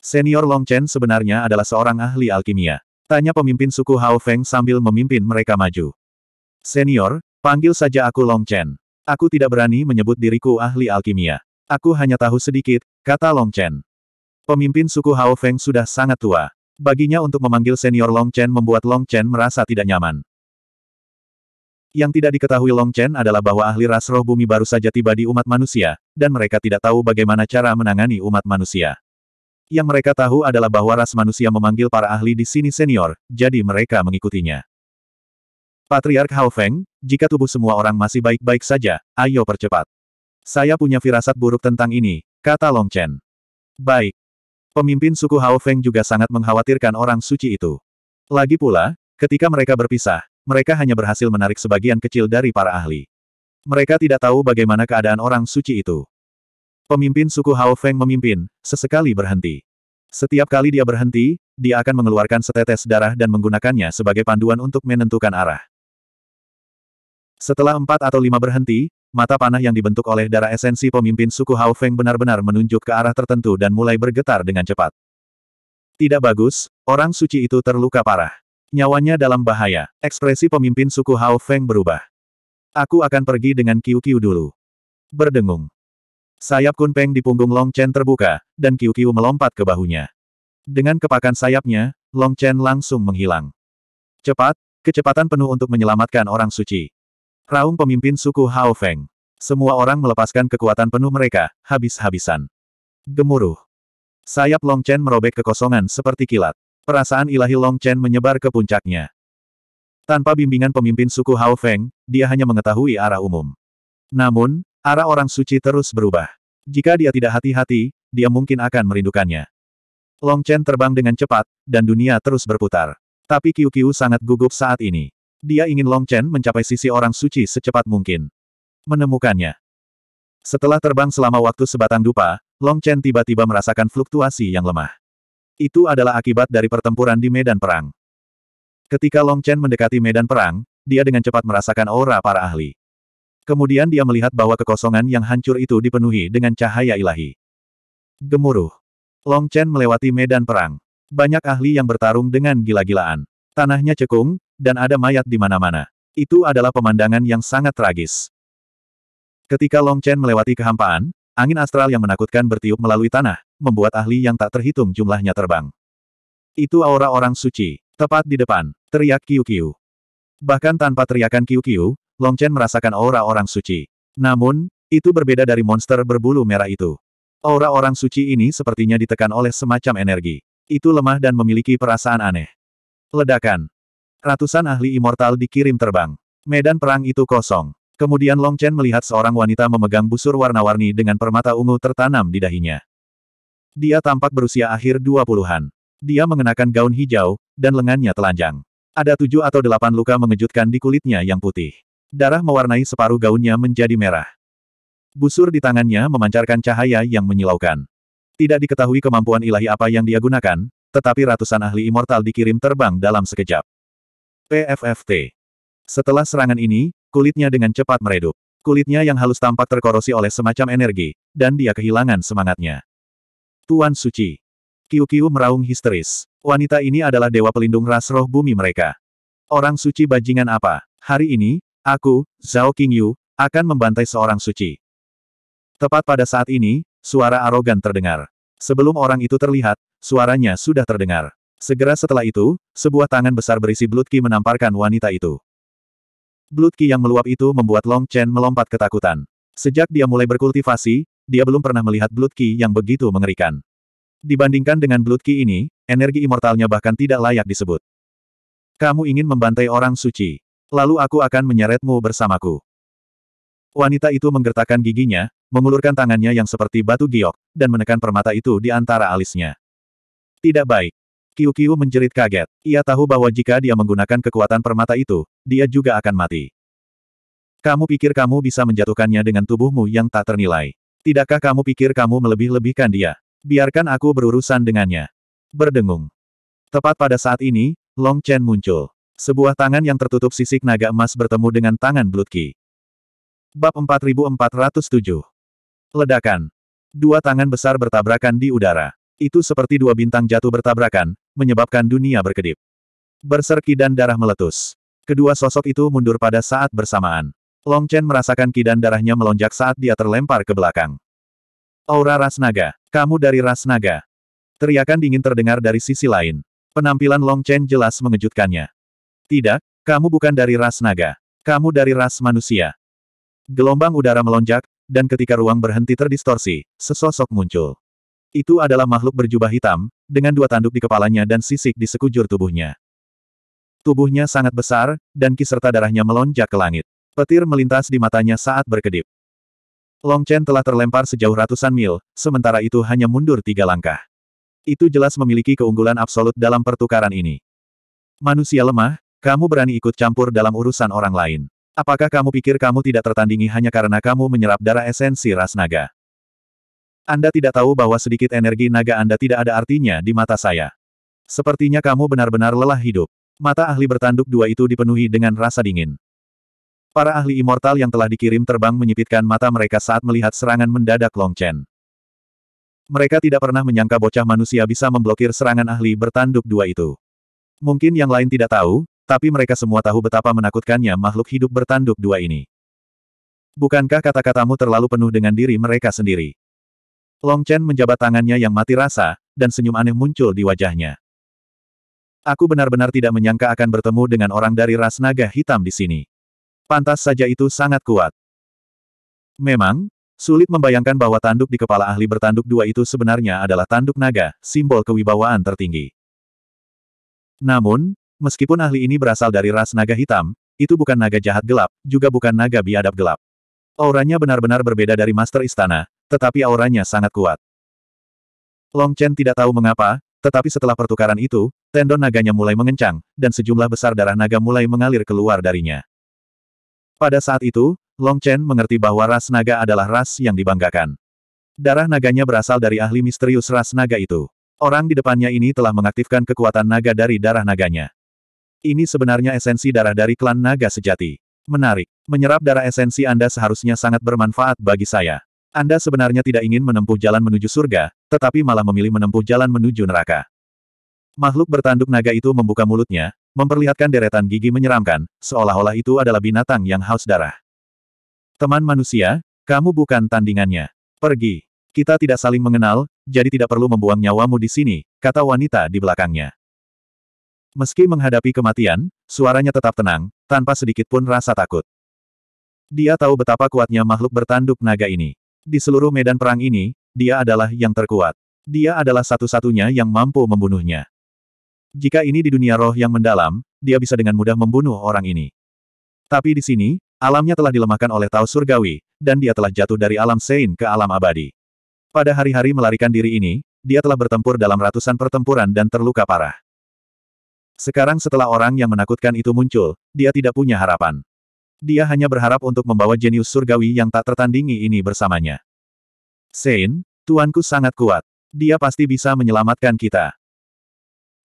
Senior Long Chen sebenarnya adalah seorang ahli alkimia. Tanya pemimpin suku Hao Feng sambil memimpin mereka maju. Senior, panggil saja aku Long Chen. Aku tidak berani menyebut diriku ahli alkimia. Aku hanya tahu sedikit, kata Long Chen. Pemimpin suku Hao Feng sudah sangat tua. Baginya untuk memanggil senior Long Chen membuat Long Chen merasa tidak nyaman. Yang tidak diketahui Long Chen adalah bahwa ahli ras roh bumi baru saja tiba di umat manusia, dan mereka tidak tahu bagaimana cara menangani umat manusia. Yang mereka tahu adalah bahwa ras manusia memanggil para ahli di sini senior, jadi mereka mengikutinya. Patriark Hao Feng, jika tubuh semua orang masih baik-baik saja, ayo percepat. Saya punya firasat buruk tentang ini, kata Long Chen. Baik. Pemimpin suku Hao Feng juga sangat mengkhawatirkan orang suci itu. Lagi pula, ketika mereka berpisah, mereka hanya berhasil menarik sebagian kecil dari para ahli. Mereka tidak tahu bagaimana keadaan orang suci itu. Pemimpin suku Hao Feng memimpin, sesekali berhenti. Setiap kali dia berhenti, dia akan mengeluarkan setetes darah dan menggunakannya sebagai panduan untuk menentukan arah. Setelah empat atau lima berhenti, mata panah yang dibentuk oleh darah esensi pemimpin suku Hao Feng benar-benar menunjuk ke arah tertentu dan mulai bergetar dengan cepat. Tidak bagus, orang suci itu terluka parah. Nyawanya dalam bahaya. Ekspresi pemimpin suku Hao Feng berubah. Aku akan pergi dengan Qiu Qiu dulu. Berdengung. Sayap Kunpeng di punggung Long Chen terbuka, dan Qiu Qiu melompat ke bahunya. Dengan kepakan sayapnya, Long Chen langsung menghilang. Cepat, kecepatan penuh untuk menyelamatkan orang suci. Raung pemimpin suku Hao Feng. Semua orang melepaskan kekuatan penuh mereka, habis-habisan. Gemuruh. Sayap Long Chen merobek kekosongan seperti kilat. Perasaan ilahi Long Chen menyebar ke puncaknya. Tanpa bimbingan pemimpin suku Hao Feng, dia hanya mengetahui arah umum. Namun, arah orang suci terus berubah. Jika dia tidak hati-hati, dia mungkin akan merindukannya. Long Chen terbang dengan cepat, dan dunia terus berputar. Tapi Qiu Qiu sangat gugup saat ini. Dia ingin Long Chen mencapai sisi orang suci secepat mungkin. Menemukannya. Setelah terbang selama waktu sebatang dupa, Long Chen tiba-tiba merasakan fluktuasi yang lemah. Itu adalah akibat dari pertempuran di medan perang. Ketika Long Chen mendekati medan perang, dia dengan cepat merasakan aura para ahli. Kemudian dia melihat bahwa kekosongan yang hancur itu dipenuhi dengan cahaya ilahi. Gemuruh. Long Chen melewati medan perang. Banyak ahli yang bertarung dengan gila-gilaan. Tanahnya cekung, dan ada mayat di mana-mana. Itu adalah pemandangan yang sangat tragis. Ketika Long Chen melewati kehampaan, Angin astral yang menakutkan bertiup melalui tanah, membuat ahli yang tak terhitung jumlahnya terbang. Itu aura orang suci. Tepat di depan, teriak Kiu Kiu. Bahkan tanpa teriakan Kiu Kiu, Long Chen merasakan aura orang suci. Namun, itu berbeda dari monster berbulu merah itu. Aura orang suci ini sepertinya ditekan oleh semacam energi. Itu lemah dan memiliki perasaan aneh. Ledakan. Ratusan ahli immortal dikirim terbang. Medan perang itu kosong. Kemudian Long Chen melihat seorang wanita memegang busur warna-warni dengan permata ungu tertanam di dahinya. Dia tampak berusia akhir dua puluhan. Dia mengenakan gaun hijau, dan lengannya telanjang. Ada tujuh atau delapan luka mengejutkan di kulitnya yang putih. Darah mewarnai separuh gaunnya menjadi merah. Busur di tangannya memancarkan cahaya yang menyilaukan. Tidak diketahui kemampuan ilahi apa yang dia gunakan, tetapi ratusan ahli immortal dikirim terbang dalam sekejap. PFFT. Setelah serangan ini, Kulitnya dengan cepat meredup. Kulitnya yang halus tampak terkorosi oleh semacam energi, dan dia kehilangan semangatnya. Tuan Suci. Kiu-kiu meraung histeris. Wanita ini adalah dewa pelindung ras roh bumi mereka. Orang suci bajingan apa? Hari ini, aku, Zhao Qingyu, akan membantai seorang suci. Tepat pada saat ini, suara arogan terdengar. Sebelum orang itu terlihat, suaranya sudah terdengar. Segera setelah itu, sebuah tangan besar berisi blutki menamparkan wanita itu. Blood ki yang meluap itu membuat Long Chen melompat ketakutan. Sejak dia mulai berkultivasi, dia belum pernah melihat Blood ki yang begitu mengerikan. Dibandingkan dengan Blood ki ini, energi immortalnya bahkan tidak layak disebut. Kamu ingin membantai orang suci. Lalu aku akan menyeretmu bersamaku. Wanita itu menggertakkan giginya, mengulurkan tangannya yang seperti batu giok, dan menekan permata itu di antara alisnya. Tidak baik. Kiu-kiu menjerit kaget. Ia tahu bahwa jika dia menggunakan kekuatan permata itu, dia juga akan mati. Kamu pikir kamu bisa menjatuhkannya dengan tubuhmu yang tak ternilai. Tidakkah kamu pikir kamu melebih-lebihkan dia? Biarkan aku berurusan dengannya. Berdengung. Tepat pada saat ini, Long Chen muncul. Sebuah tangan yang tertutup sisik naga emas bertemu dengan tangan Blood Qi. Bab 4407. Ledakan. Dua tangan besar bertabrakan di udara. Itu seperti dua bintang jatuh bertabrakan, menyebabkan dunia berkedip. Berserki dan darah meletus. Kedua sosok itu mundur pada saat bersamaan. Long Chen merasakan kidan darahnya melonjak saat dia terlempar ke belakang. Aura ras naga. Kamu dari ras naga. Teriakan dingin terdengar dari sisi lain. Penampilan Long Chen jelas mengejutkannya. Tidak, kamu bukan dari ras naga. Kamu dari ras manusia. Gelombang udara melonjak, dan ketika ruang berhenti terdistorsi, sesosok muncul. Itu adalah makhluk berjubah hitam, dengan dua tanduk di kepalanya dan sisik di sekujur tubuhnya. Tubuhnya sangat besar, dan ki serta darahnya melonjak ke langit. Petir melintas di matanya saat berkedip. Long Chen telah terlempar sejauh ratusan mil, sementara itu hanya mundur tiga langkah. Itu jelas memiliki keunggulan absolut dalam pertukaran ini. Manusia lemah, kamu berani ikut campur dalam urusan orang lain. Apakah kamu pikir kamu tidak tertandingi hanya karena kamu menyerap darah esensi ras naga? Anda tidak tahu bahwa sedikit energi naga Anda tidak ada artinya di mata saya. Sepertinya kamu benar-benar lelah hidup. Mata ahli bertanduk dua itu dipenuhi dengan rasa dingin. Para ahli immortal yang telah dikirim terbang menyipitkan mata mereka saat melihat serangan mendadak Long Chen. Mereka tidak pernah menyangka bocah manusia bisa memblokir serangan ahli bertanduk dua itu. Mungkin yang lain tidak tahu, tapi mereka semua tahu betapa menakutkannya makhluk hidup bertanduk dua ini. Bukankah kata-katamu terlalu penuh dengan diri mereka sendiri? Long Chen menjabat tangannya yang mati rasa, dan senyum aneh muncul di wajahnya. Aku benar-benar tidak menyangka akan bertemu dengan orang dari ras naga hitam di sini. Pantas saja itu sangat kuat. Memang, sulit membayangkan bahwa tanduk di kepala ahli bertanduk dua itu sebenarnya adalah tanduk naga, simbol kewibawaan tertinggi. Namun, meskipun ahli ini berasal dari ras naga hitam, itu bukan naga jahat gelap, juga bukan naga biadab gelap. Auranya benar-benar berbeda dari Master Istana, tetapi auranya sangat kuat. Long Chen tidak tahu mengapa, tetapi setelah pertukaran itu, tendon naganya mulai mengencang, dan sejumlah besar darah naga mulai mengalir keluar darinya. Pada saat itu, Long Chen mengerti bahwa ras naga adalah ras yang dibanggakan. Darah naganya berasal dari ahli misterius ras naga itu. Orang di depannya ini telah mengaktifkan kekuatan naga dari darah naganya. Ini sebenarnya esensi darah dari klan naga sejati. Menarik. Menyerap darah esensi Anda seharusnya sangat bermanfaat bagi saya. Anda sebenarnya tidak ingin menempuh jalan menuju surga, tetapi malah memilih menempuh jalan menuju neraka. Makhluk bertanduk naga itu membuka mulutnya, memperlihatkan deretan gigi menyeramkan, seolah-olah itu adalah binatang yang haus darah. Teman manusia, kamu bukan tandingannya. Pergi. Kita tidak saling mengenal, jadi tidak perlu membuang nyawamu di sini, kata wanita di belakangnya. Meski menghadapi kematian, suaranya tetap tenang, tanpa sedikit pun rasa takut. Dia tahu betapa kuatnya makhluk bertanduk naga ini. Di seluruh medan perang ini, dia adalah yang terkuat. Dia adalah satu-satunya yang mampu membunuhnya. Jika ini di dunia roh yang mendalam, dia bisa dengan mudah membunuh orang ini. Tapi di sini, alamnya telah dilemahkan oleh Tao Surgawi, dan dia telah jatuh dari alam Sein ke alam abadi. Pada hari-hari melarikan diri ini, dia telah bertempur dalam ratusan pertempuran dan terluka parah. Sekarang setelah orang yang menakutkan itu muncul, dia tidak punya harapan. Dia hanya berharap untuk membawa jenius surgawi yang tak tertandingi ini bersamanya. Sein, tuanku sangat kuat. Dia pasti bisa menyelamatkan kita.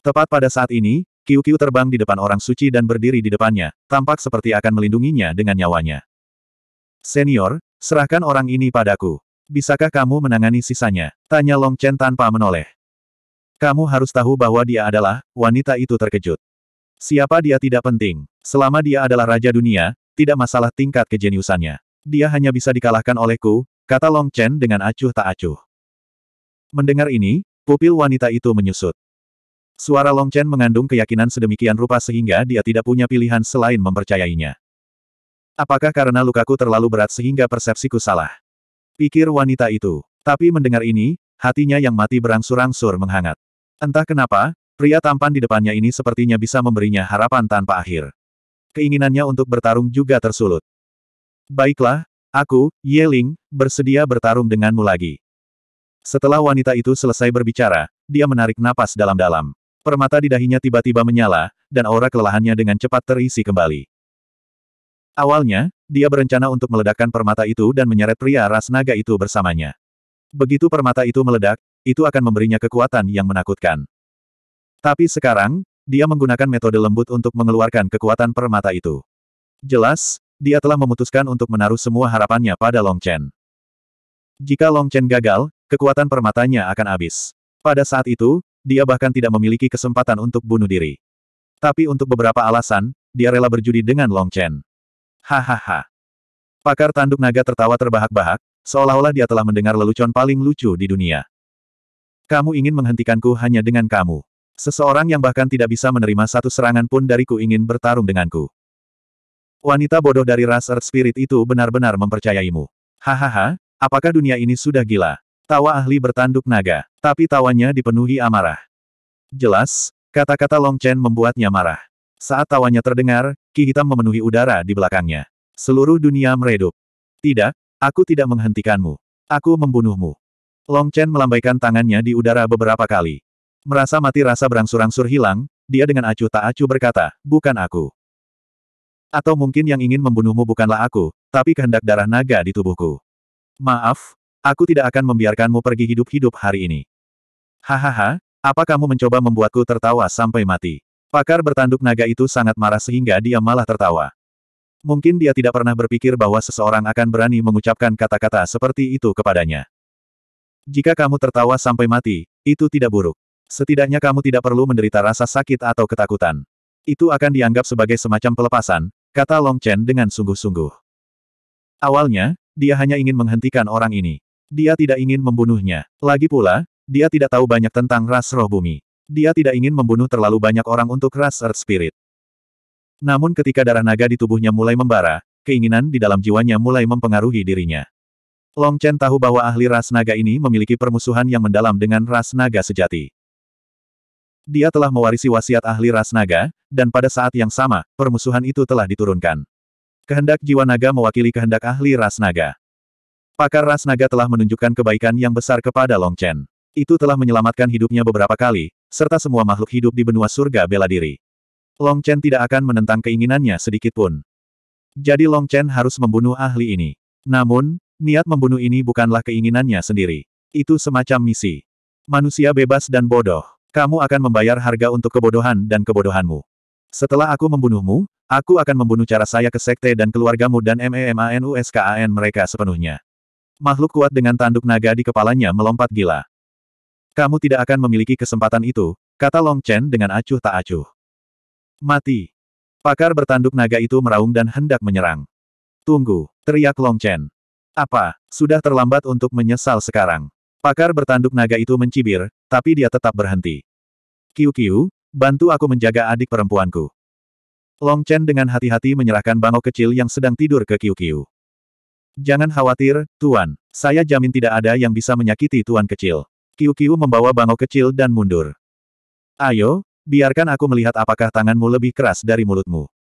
Tepat pada saat ini, Kiu-Kiu terbang di depan orang suci dan berdiri di depannya, tampak seperti akan melindunginya dengan nyawanya. Senior, serahkan orang ini padaku. Bisakah kamu menangani sisanya? Tanya Long Chen tanpa menoleh. Kamu harus tahu bahwa dia adalah, wanita itu terkejut. Siapa dia tidak penting. Selama dia adalah Raja Dunia, tidak masalah tingkat kejeniusannya. Dia hanya bisa dikalahkan olehku, kata Long Chen dengan acuh tak acuh. Mendengar ini, pupil wanita itu menyusut. Suara Long Chen mengandung keyakinan sedemikian rupa sehingga dia tidak punya pilihan selain mempercayainya. Apakah karena lukaku terlalu berat sehingga persepsiku salah? Pikir wanita itu. Tapi mendengar ini, hatinya yang mati berangsur-angsur menghangat. Entah kenapa, pria tampan di depannya ini sepertinya bisa memberinya harapan tanpa akhir keinginannya untuk bertarung juga tersulut. Baiklah, aku, Ye Ling, bersedia bertarung denganmu lagi. Setelah wanita itu selesai berbicara, dia menarik napas dalam-dalam. Permata di dahinya tiba-tiba menyala, dan aura kelelahannya dengan cepat terisi kembali. Awalnya, dia berencana untuk meledakkan permata itu dan menyeret pria ras naga itu bersamanya. Begitu permata itu meledak, itu akan memberinya kekuatan yang menakutkan. Tapi sekarang, dia menggunakan metode lembut untuk mengeluarkan kekuatan permata itu. Jelas, dia telah memutuskan untuk menaruh semua harapannya pada Long Chen. Jika Long Chen gagal, kekuatan permatanya akan habis. Pada saat itu, dia bahkan tidak memiliki kesempatan untuk bunuh diri. Tapi untuk beberapa alasan, dia rela berjudi dengan Long Chen. Hahaha. Pakar tanduk naga tertawa terbahak-bahak, seolah-olah dia telah mendengar lelucon paling lucu di dunia. Kamu ingin menghentikanku hanya dengan kamu. Seseorang yang bahkan tidak bisa menerima satu serangan pun dariku ingin bertarung denganku. Wanita bodoh dari ras Earth Spirit itu benar-benar mempercayaimu. Hahaha, apakah dunia ini sudah gila? Tawa ahli bertanduk naga, tapi tawanya dipenuhi amarah. Jelas, kata-kata Long Chen membuatnya marah. Saat tawanya terdengar, ki hitam memenuhi udara di belakangnya. Seluruh dunia meredup. Tidak, aku tidak menghentikanmu. Aku membunuhmu. Long Chen melambaikan tangannya di udara beberapa kali. Merasa mati rasa berangsur-angsur hilang, dia dengan acuh tak acuh berkata, bukan aku. Atau mungkin yang ingin membunuhmu bukanlah aku, tapi kehendak darah naga di tubuhku. Maaf, aku tidak akan membiarkanmu pergi hidup-hidup hari ini. Hahaha, apa kamu mencoba membuatku tertawa sampai mati? Pakar bertanduk naga itu sangat marah sehingga dia malah tertawa. Mungkin dia tidak pernah berpikir bahwa seseorang akan berani mengucapkan kata-kata seperti itu kepadanya. Jika kamu tertawa sampai mati, itu tidak buruk. Setidaknya kamu tidak perlu menderita rasa sakit atau ketakutan. Itu akan dianggap sebagai semacam pelepasan, kata Long Chen dengan sungguh-sungguh. Awalnya, dia hanya ingin menghentikan orang ini. Dia tidak ingin membunuhnya. Lagi pula, dia tidak tahu banyak tentang ras roh bumi. Dia tidak ingin membunuh terlalu banyak orang untuk ras Earth Spirit. Namun ketika darah naga di tubuhnya mulai membara, keinginan di dalam jiwanya mulai mempengaruhi dirinya. Long Chen tahu bahwa ahli ras naga ini memiliki permusuhan yang mendalam dengan ras naga sejati. Dia telah mewarisi wasiat ahli ras naga, dan pada saat yang sama, permusuhan itu telah diturunkan. Kehendak jiwa naga mewakili kehendak ahli ras naga. Pakar ras naga telah menunjukkan kebaikan yang besar kepada Long Chen. Itu telah menyelamatkan hidupnya beberapa kali, serta semua makhluk hidup di benua surga bela diri. Long Chen tidak akan menentang keinginannya sedikit pun. Jadi Long Chen harus membunuh ahli ini. Namun, niat membunuh ini bukanlah keinginannya sendiri. Itu semacam misi. Manusia bebas dan bodoh. Kamu akan membayar harga untuk kebodohan dan kebodohanmu. Setelah aku membunuhmu, aku akan membunuh cara saya ke sekte dan keluargamu dan MEMANUSKAN mereka sepenuhnya. Makhluk kuat dengan tanduk naga di kepalanya melompat gila. Kamu tidak akan memiliki kesempatan itu, kata Long Chen dengan acuh tak acuh. Mati. Pakar bertanduk naga itu meraung dan hendak menyerang. Tunggu, teriak Long Chen. Apa, sudah terlambat untuk menyesal sekarang. Pakar bertanduk naga itu mencibir, tapi dia tetap berhenti. Kiu Kiu, bantu aku menjaga adik perempuanku. Long Chen dengan hati-hati menyerahkan bangau kecil yang sedang tidur ke Kiu Kiu. Jangan khawatir, Tuan. Saya jamin tidak ada yang bisa menyakiti Tuan kecil. Kiu Kiu membawa bangau kecil dan mundur. Ayo, biarkan aku melihat apakah tanganmu lebih keras dari mulutmu.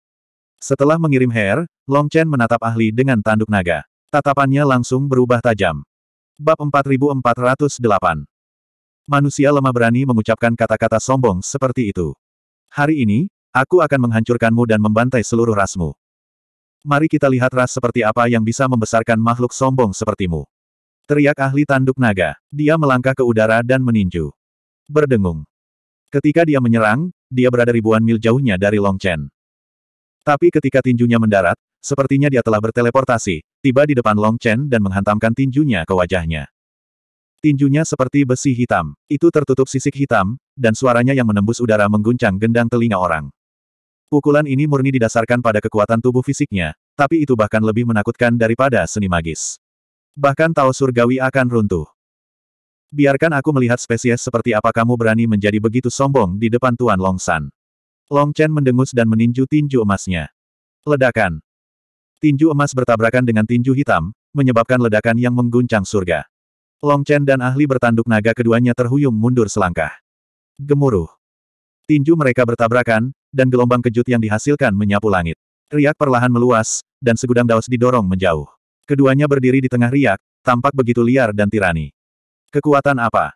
Setelah mengirim Hair, Long Chen menatap ahli dengan tanduk naga. Tatapannya langsung berubah tajam. Bab 4408 Manusia lemah berani mengucapkan kata-kata sombong seperti itu. Hari ini, aku akan menghancurkanmu dan membantai seluruh rasmu. Mari kita lihat ras seperti apa yang bisa membesarkan makhluk sombong sepertimu. Teriak ahli tanduk naga. Dia melangkah ke udara dan meninju. Berdengung. Ketika dia menyerang, dia berada ribuan mil jauhnya dari Long Chen. Tapi ketika tinjunya mendarat, sepertinya dia telah berteleportasi, tiba di depan Long Chen dan menghantamkan tinjunya ke wajahnya. Tinjunya seperti besi hitam. Itu tertutup sisik hitam, dan suaranya yang menembus udara mengguncang gendang telinga orang. Pukulan ini murni didasarkan pada kekuatan tubuh fisiknya, tapi itu bahkan lebih menakutkan daripada seni magis. Bahkan tahu Surgawi akan runtuh. Biarkan aku melihat spesies seperti apa kamu berani menjadi begitu sombong di depan Tuan Long San. Long Chen mendengus dan meninju tinju emasnya. Ledakan. Tinju emas bertabrakan dengan tinju hitam, menyebabkan ledakan yang mengguncang surga. Long Chen dan ahli bertanduk naga keduanya terhuyung mundur selangkah. Gemuruh. Tinju mereka bertabrakan, dan gelombang kejut yang dihasilkan menyapu langit. Riak perlahan meluas, dan segudang daus didorong menjauh. Keduanya berdiri di tengah riak, tampak begitu liar dan tirani. Kekuatan apa?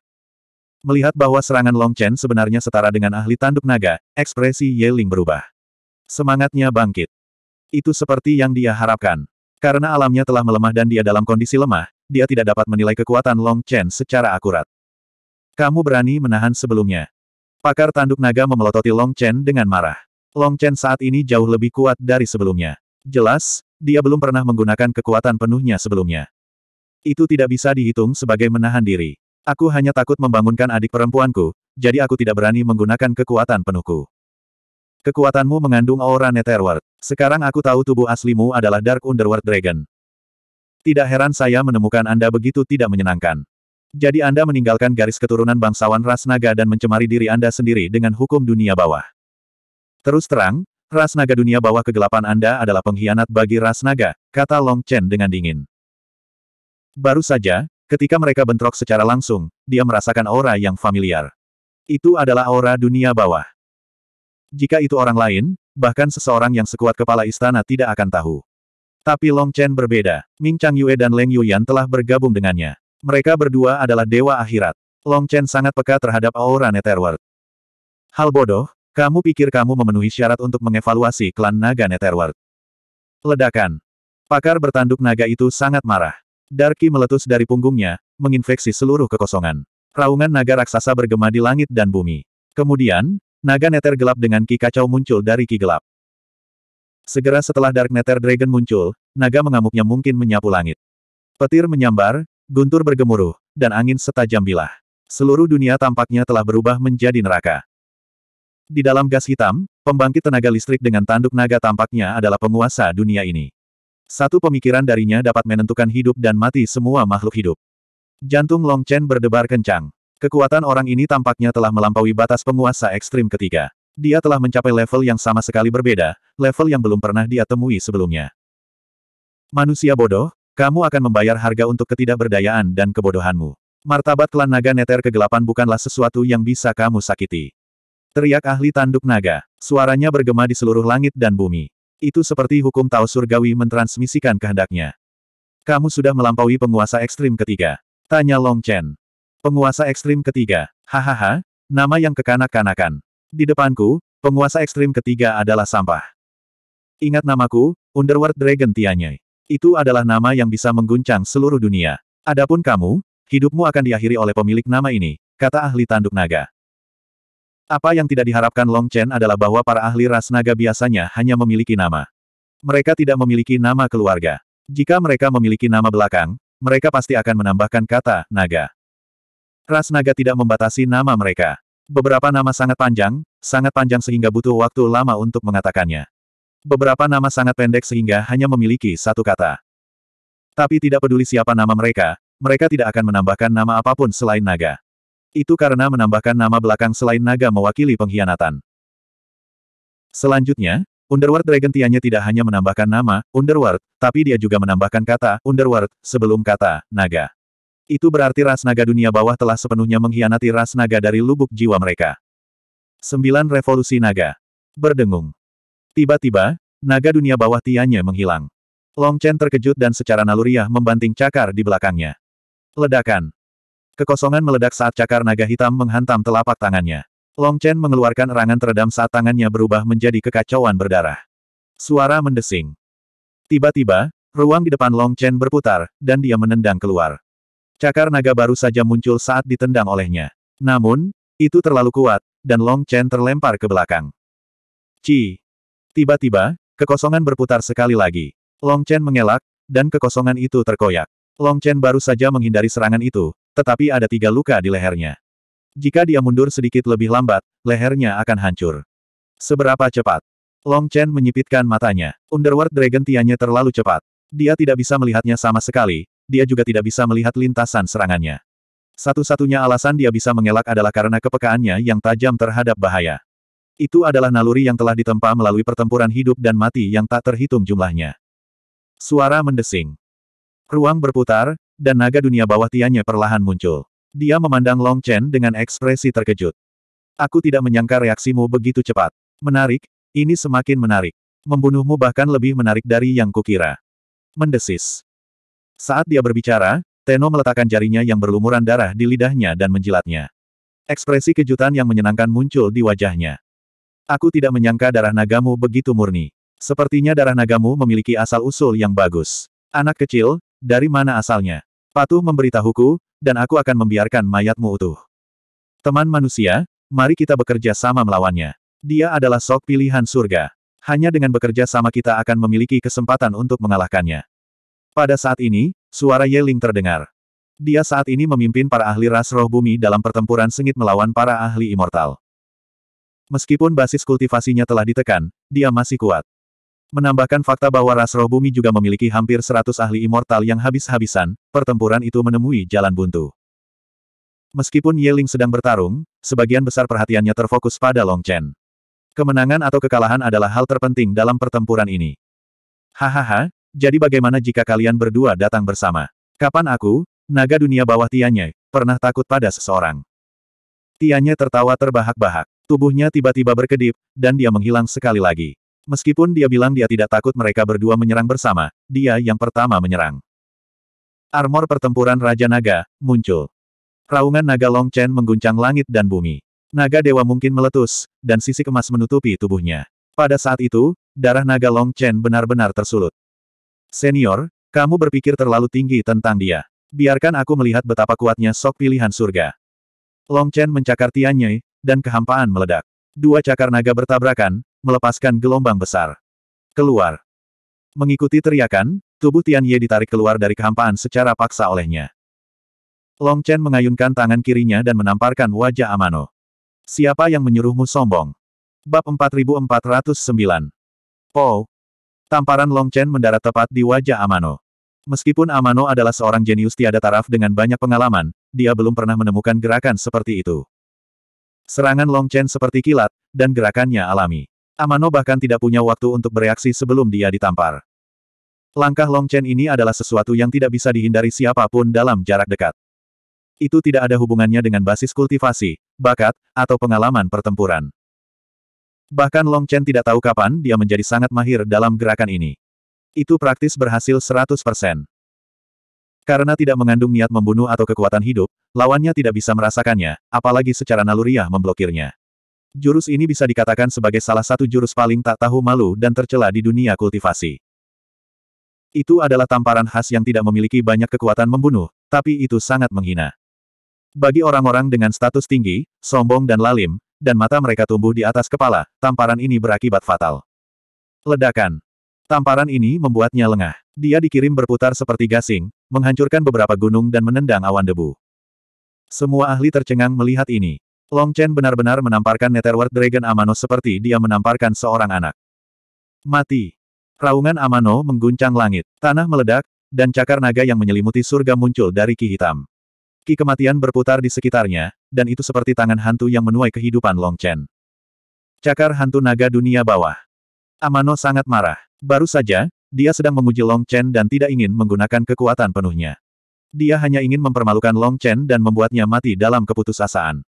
Melihat bahwa serangan Long Chen sebenarnya setara dengan ahli tanduk naga, ekspresi Ye Ling berubah. Semangatnya bangkit. Itu seperti yang dia harapkan. Karena alamnya telah melemah dan dia dalam kondisi lemah, dia tidak dapat menilai kekuatan Long Chen secara akurat. Kamu berani menahan sebelumnya. Pakar tanduk naga memelototi Long Chen dengan marah. Long Chen saat ini jauh lebih kuat dari sebelumnya. Jelas, dia belum pernah menggunakan kekuatan penuhnya sebelumnya. Itu tidak bisa dihitung sebagai menahan diri. Aku hanya takut membangunkan adik perempuanku, jadi aku tidak berani menggunakan kekuatan penuhku. Kekuatanmu mengandung aura Netherworld. Sekarang aku tahu tubuh aslimu adalah Dark Underworld Dragon. Tidak heran saya menemukan Anda begitu tidak menyenangkan. Jadi Anda meninggalkan garis keturunan bangsawan ras naga dan mencemari diri Anda sendiri dengan hukum dunia bawah. Terus terang, ras naga dunia bawah kegelapan Anda adalah pengkhianat bagi ras naga, kata Long Chen dengan dingin. Baru saja, ketika mereka bentrok secara langsung, dia merasakan aura yang familiar. Itu adalah aura dunia bawah. Jika itu orang lain, bahkan seseorang yang sekuat kepala istana tidak akan tahu. Tapi Long Chen berbeda. Ming Chang Yue dan Leng Yuyan telah bergabung dengannya. Mereka berdua adalah dewa akhirat. Long Chen sangat peka terhadap aura Netherworld. Hal bodoh, kamu pikir kamu memenuhi syarat untuk mengevaluasi klan naga Netherworld. Ledakan. Pakar bertanduk naga itu sangat marah. Darki meletus dari punggungnya, menginfeksi seluruh kekosongan. Raungan naga raksasa bergema di langit dan bumi. Kemudian, naga neter gelap dengan ki kacau muncul dari ki gelap. Segera setelah Dark Nether Dragon muncul, naga mengamuknya mungkin menyapu langit. Petir menyambar, guntur bergemuruh, dan angin setajam bilah. Seluruh dunia tampaknya telah berubah menjadi neraka. Di dalam gas hitam, pembangkit tenaga listrik dengan tanduk naga tampaknya adalah penguasa dunia ini. Satu pemikiran darinya dapat menentukan hidup dan mati semua makhluk hidup. Jantung Long Chen berdebar kencang. Kekuatan orang ini tampaknya telah melampaui batas penguasa ekstrim ketiga. Dia telah mencapai level yang sama sekali berbeda, level yang belum pernah dia temui sebelumnya. Manusia bodoh, kamu akan membayar harga untuk ketidakberdayaan dan kebodohanmu. Martabat klan naga neter kegelapan bukanlah sesuatu yang bisa kamu sakiti. Teriak ahli tanduk naga. Suaranya bergema di seluruh langit dan bumi. Itu seperti hukum Tao Surgawi mentransmisikan kehendaknya. Kamu sudah melampaui penguasa ekstrim ketiga. Tanya Long Chen. Penguasa ekstrim ketiga. Hahaha, nama yang kekanak-kanakan. Di depanku, penguasa ekstrim ketiga adalah sampah. Ingat namaku, Underworld Dragon Tianyai. Itu adalah nama yang bisa mengguncang seluruh dunia. Adapun kamu, hidupmu akan diakhiri oleh pemilik nama ini, kata ahli tanduk naga. Apa yang tidak diharapkan Long Chen adalah bahwa para ahli ras naga biasanya hanya memiliki nama. Mereka tidak memiliki nama keluarga. Jika mereka memiliki nama belakang, mereka pasti akan menambahkan kata, naga. Ras naga tidak membatasi nama mereka. Beberapa nama sangat panjang, sangat panjang sehingga butuh waktu lama untuk mengatakannya. Beberapa nama sangat pendek sehingga hanya memiliki satu kata. Tapi tidak peduli siapa nama mereka, mereka tidak akan menambahkan nama apapun selain naga. Itu karena menambahkan nama belakang selain naga mewakili pengkhianatan. Selanjutnya, Underworld Dragon Tianya tidak hanya menambahkan nama, Underworld, tapi dia juga menambahkan kata, Underworld, sebelum kata, naga. Itu berarti ras naga dunia bawah telah sepenuhnya mengkhianati ras naga dari lubuk jiwa mereka. Sembilan revolusi naga. Berdengung. Tiba-tiba, naga dunia bawah Tiannya menghilang. Long Chen terkejut dan secara naluriah membanting cakar di belakangnya. Ledakan. Kekosongan meledak saat cakar naga hitam menghantam telapak tangannya. Long Chen mengeluarkan erangan teredam saat tangannya berubah menjadi kekacauan berdarah. Suara mendesing. Tiba-tiba, ruang di depan Long Chen berputar, dan dia menendang keluar. Cakar naga baru saja muncul saat ditendang olehnya. Namun, itu terlalu kuat, dan Long Chen terlempar ke belakang. Ci. Tiba-tiba, kekosongan berputar sekali lagi. Long Chen mengelak, dan kekosongan itu terkoyak. Long Chen baru saja menghindari serangan itu, tetapi ada tiga luka di lehernya. Jika dia mundur sedikit lebih lambat, lehernya akan hancur. Seberapa cepat? Long Chen menyipitkan matanya. Underworld Dragon Tianya terlalu cepat. Dia tidak bisa melihatnya sama sekali, dia juga tidak bisa melihat lintasan serangannya. Satu-satunya alasan dia bisa mengelak adalah karena kepekaannya yang tajam terhadap bahaya. Itu adalah naluri yang telah ditempa melalui pertempuran hidup dan mati yang tak terhitung jumlahnya. Suara mendesing. Ruang berputar, dan naga dunia bawah Tiannya perlahan muncul. Dia memandang Long Chen dengan ekspresi terkejut. Aku tidak menyangka reaksimu begitu cepat. Menarik, ini semakin menarik. Membunuhmu bahkan lebih menarik dari yang kukira. Mendesis. Saat dia berbicara, Teno meletakkan jarinya yang berlumuran darah di lidahnya dan menjilatnya. Ekspresi kejutan yang menyenangkan muncul di wajahnya. Aku tidak menyangka darah nagamu begitu murni. Sepertinya darah nagamu memiliki asal-usul yang bagus. Anak kecil, dari mana asalnya? Patuh memberitahuku, dan aku akan membiarkan mayatmu utuh. Teman manusia, mari kita bekerja sama melawannya. Dia adalah sok pilihan surga. Hanya dengan bekerja sama kita akan memiliki kesempatan untuk mengalahkannya. Pada saat ini, suara Yeling terdengar. Dia saat ini memimpin para ahli ras roh bumi dalam pertempuran sengit melawan para ahli immortal. Meskipun basis kultivasinya telah ditekan, dia masih kuat. Menambahkan fakta bahwa ras roh bumi juga memiliki hampir 100 ahli immortal yang habis-habisan, pertempuran itu menemui jalan buntu. Meskipun Yeling sedang bertarung, sebagian besar perhatiannya terfokus pada Long Chen. Kemenangan atau kekalahan adalah hal terpenting dalam pertempuran ini. Hahaha, jadi bagaimana jika kalian berdua datang bersama? Kapan aku, naga dunia bawah Tianye, pernah takut pada seseorang? Tianye tertawa terbahak-bahak. Tubuhnya tiba-tiba berkedip, dan dia menghilang sekali lagi. Meskipun dia bilang dia tidak takut mereka berdua menyerang bersama, dia yang pertama menyerang. Armor pertempuran Raja Naga, muncul. Raungan naga Long Chen mengguncang langit dan bumi. Naga dewa mungkin meletus, dan sisi kemas menutupi tubuhnya. Pada saat itu, darah naga Long Chen benar-benar tersulut. Senior, kamu berpikir terlalu tinggi tentang dia. Biarkan aku melihat betapa kuatnya sok pilihan surga. Long Chen mencakar Tianye, dan kehampaan meledak. Dua cakar naga bertabrakan, melepaskan gelombang besar. Keluar. Mengikuti teriakan, tubuh Tianye ditarik keluar dari kehampaan secara paksa olehnya. Long Chen mengayunkan tangan kirinya dan menamparkan wajah Amano. Siapa yang menyuruhmu sombong? Bab 4409. Po, Tamparan Long Chen mendarat tepat di wajah Amano. Meskipun Amano adalah seorang jenius tiada taraf dengan banyak pengalaman, dia belum pernah menemukan gerakan seperti itu. Serangan Long Chen seperti kilat, dan gerakannya alami. Amano bahkan tidak punya waktu untuk bereaksi sebelum dia ditampar. Langkah Long Chen ini adalah sesuatu yang tidak bisa dihindari siapapun dalam jarak dekat. Itu tidak ada hubungannya dengan basis kultivasi, bakat, atau pengalaman pertempuran. Bahkan Long Chen tidak tahu kapan dia menjadi sangat mahir dalam gerakan ini. Itu praktis berhasil 100%. Karena tidak mengandung niat membunuh atau kekuatan hidup, lawannya tidak bisa merasakannya, apalagi secara naluriah memblokirnya. Jurus ini bisa dikatakan sebagai salah satu jurus paling tak tahu malu dan tercela di dunia kultivasi. Itu adalah tamparan khas yang tidak memiliki banyak kekuatan membunuh, tapi itu sangat menghina. Bagi orang-orang dengan status tinggi, sombong dan lalim, dan mata mereka tumbuh di atas kepala, tamparan ini berakibat fatal. Ledakan. Tamparan ini membuatnya lengah. Dia dikirim berputar seperti gasing, menghancurkan beberapa gunung dan menendang awan debu. Semua ahli tercengang melihat ini. Long Chen benar-benar menamparkan Netherworld Dragon Amano seperti dia menamparkan seorang anak. Mati. Raungan Amano mengguncang langit, tanah meledak, dan cakar naga yang menyelimuti surga muncul dari ki hitam kematian berputar di sekitarnya, dan itu seperti tangan hantu yang menuai kehidupan Long Chen. Cakar hantu naga dunia bawah. Amano sangat marah. Baru saja, dia sedang menguji Long Chen dan tidak ingin menggunakan kekuatan penuhnya. Dia hanya ingin mempermalukan Long Chen dan membuatnya mati dalam keputusasaan.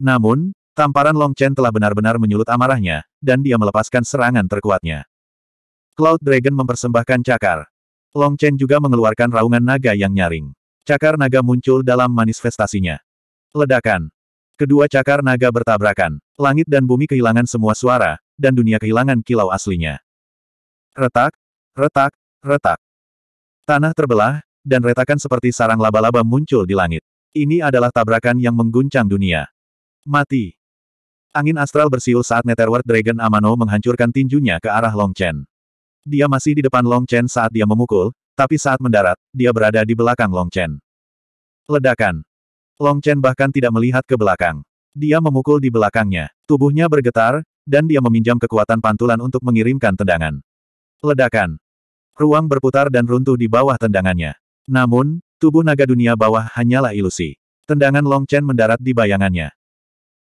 Namun, tamparan Long Chen telah benar-benar menyulut amarahnya, dan dia melepaskan serangan terkuatnya. Cloud Dragon mempersembahkan cakar. Long Chen juga mengeluarkan raungan naga yang nyaring. Cakar naga muncul dalam manifestasinya. Ledakan. Kedua cakar naga bertabrakan. Langit dan bumi kehilangan semua suara, dan dunia kehilangan kilau aslinya. Retak, retak, retak. Tanah terbelah, dan retakan seperti sarang laba-laba muncul di langit. Ini adalah tabrakan yang mengguncang dunia. Mati. Angin astral bersiul saat Netherworld Dragon Amano menghancurkan tinjunya ke arah Long Chen. Dia masih di depan Long Chen saat dia memukul, tapi saat mendarat, dia berada di belakang Long Chen. Ledakan. Long Chen bahkan tidak melihat ke belakang. Dia memukul di belakangnya. Tubuhnya bergetar, dan dia meminjam kekuatan pantulan untuk mengirimkan tendangan. Ledakan. Ruang berputar dan runtuh di bawah tendangannya. Namun, tubuh naga dunia bawah hanyalah ilusi. Tendangan Long Chen mendarat di bayangannya.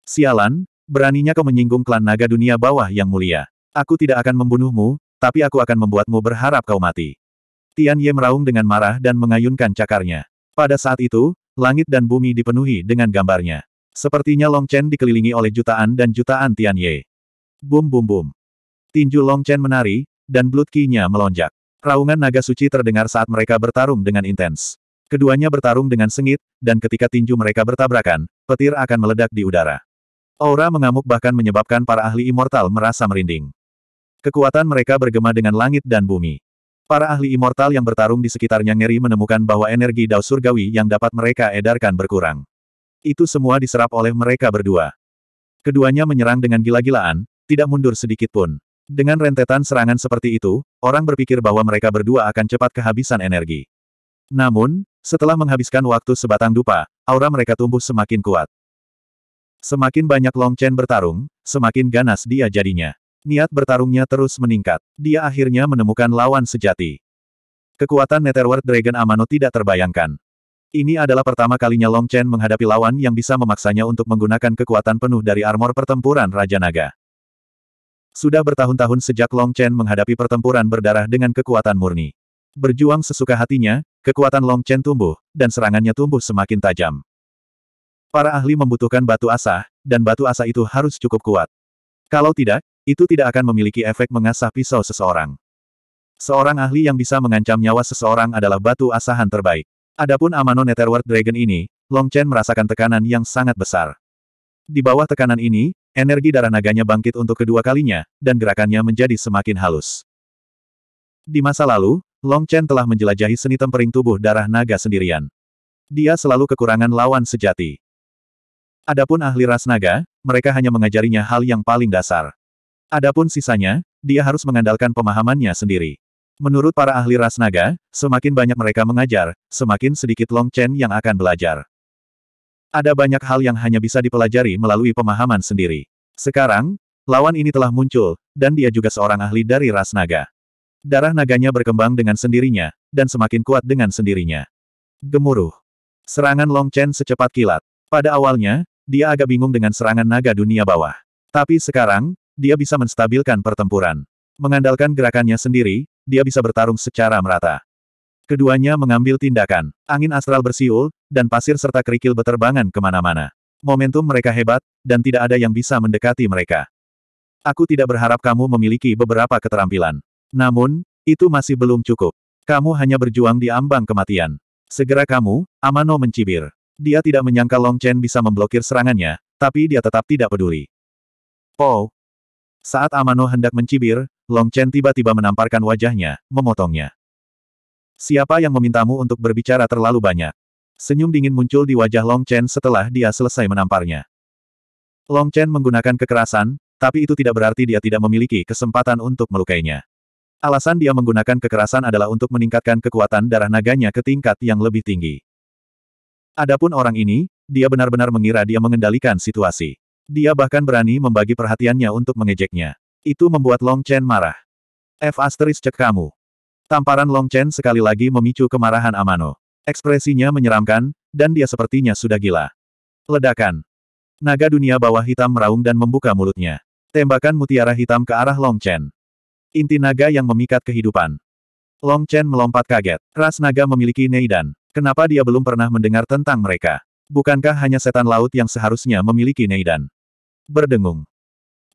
Sialan, beraninya kau menyinggung klan naga dunia bawah yang mulia. Aku tidak akan membunuhmu, tapi aku akan membuatmu berharap kau mati. Tian Ye meraung dengan marah dan mengayunkan cakarnya. Pada saat itu, langit dan bumi dipenuhi dengan gambarnya. Sepertinya Long Chen dikelilingi oleh jutaan dan jutaan Tian Ye. Bum bum bum. Tinju Long Chen menari, dan blood key nya melonjak. Raungan naga suci terdengar saat mereka bertarung dengan intens. Keduanya bertarung dengan sengit, dan ketika tinju mereka bertabrakan, petir akan meledak di udara. Aura mengamuk bahkan menyebabkan para ahli immortal merasa merinding. Kekuatan mereka bergema dengan langit dan bumi. Para ahli immortal yang bertarung di sekitarnya ngeri menemukan bahwa energi dao surgawi yang dapat mereka edarkan berkurang. Itu semua diserap oleh mereka berdua. Keduanya menyerang dengan gila-gilaan, tidak mundur sedikit pun. Dengan rentetan serangan seperti itu, orang berpikir bahwa mereka berdua akan cepat kehabisan energi. Namun, setelah menghabiskan waktu sebatang dupa, aura mereka tumbuh semakin kuat. Semakin banyak Long Chen bertarung, semakin ganas dia jadinya. Niat bertarungnya terus meningkat. Dia akhirnya menemukan lawan sejati. Kekuatan Netherworld Dragon Amano tidak terbayangkan. Ini adalah pertama kalinya Long Chen menghadapi lawan yang bisa memaksanya untuk menggunakan kekuatan penuh dari armor pertempuran Raja Naga. Sudah bertahun-tahun sejak Long Chen menghadapi pertempuran berdarah dengan kekuatan murni. Berjuang sesuka hatinya, kekuatan Long Chen tumbuh, dan serangannya tumbuh semakin tajam. Para ahli membutuhkan batu asah, dan batu asah itu harus cukup kuat. Kalau tidak, itu tidak akan memiliki efek mengasah pisau seseorang. Seorang ahli yang bisa mengancam nyawa seseorang adalah batu asahan terbaik. Adapun Amano Netherworld Dragon ini, Long Chen merasakan tekanan yang sangat besar. Di bawah tekanan ini, energi darah naganya bangkit untuk kedua kalinya, dan gerakannya menjadi semakin halus. Di masa lalu, Long Chen telah menjelajahi seni tempering tubuh darah naga sendirian. Dia selalu kekurangan lawan sejati. Adapun ahli ras naga, mereka hanya mengajarinya hal yang paling dasar. Adapun sisanya, dia harus mengandalkan pemahamannya sendiri. Menurut para ahli ras naga, semakin banyak mereka mengajar, semakin sedikit Long Chen yang akan belajar. Ada banyak hal yang hanya bisa dipelajari melalui pemahaman sendiri. Sekarang, lawan ini telah muncul, dan dia juga seorang ahli dari ras naga. Darah naganya berkembang dengan sendirinya, dan semakin kuat dengan sendirinya. Gemuruh. Serangan Long Chen secepat kilat. Pada awalnya, dia agak bingung dengan serangan naga dunia bawah. Tapi sekarang, dia bisa menstabilkan pertempuran. Mengandalkan gerakannya sendiri, dia bisa bertarung secara merata. Keduanya mengambil tindakan. Angin astral bersiul, dan pasir serta kerikil beterbangan kemana-mana. Momentum mereka hebat, dan tidak ada yang bisa mendekati mereka. Aku tidak berharap kamu memiliki beberapa keterampilan. Namun, itu masih belum cukup. Kamu hanya berjuang di ambang kematian. Segera kamu, Amano mencibir. Dia tidak menyangka Long Chen bisa memblokir serangannya, tapi dia tetap tidak peduli. Po! Saat Amano hendak mencibir, Long Chen tiba-tiba menamparkan wajahnya, memotongnya. Siapa yang memintamu untuk berbicara terlalu banyak? Senyum dingin muncul di wajah Long Chen setelah dia selesai menamparnya. Long Chen menggunakan kekerasan, tapi itu tidak berarti dia tidak memiliki kesempatan untuk melukainya. Alasan dia menggunakan kekerasan adalah untuk meningkatkan kekuatan darah naganya ke tingkat yang lebih tinggi. Adapun orang ini, dia benar-benar mengira dia mengendalikan situasi. Dia bahkan berani membagi perhatiannya untuk mengejeknya. Itu membuat Long Chen marah. F asteris cek kamu. Tamparan Long Chen sekali lagi memicu kemarahan Amano. Ekspresinya menyeramkan, dan dia sepertinya sudah gila. Ledakan. Naga dunia bawah hitam meraung dan membuka mulutnya. Tembakan mutiara hitam ke arah Long Chen. Inti naga yang memikat kehidupan. Long Chen melompat kaget. Ras naga memiliki Neidan. Kenapa dia belum pernah mendengar tentang mereka? Bukankah hanya setan laut yang seharusnya memiliki Neidan? Berdengung.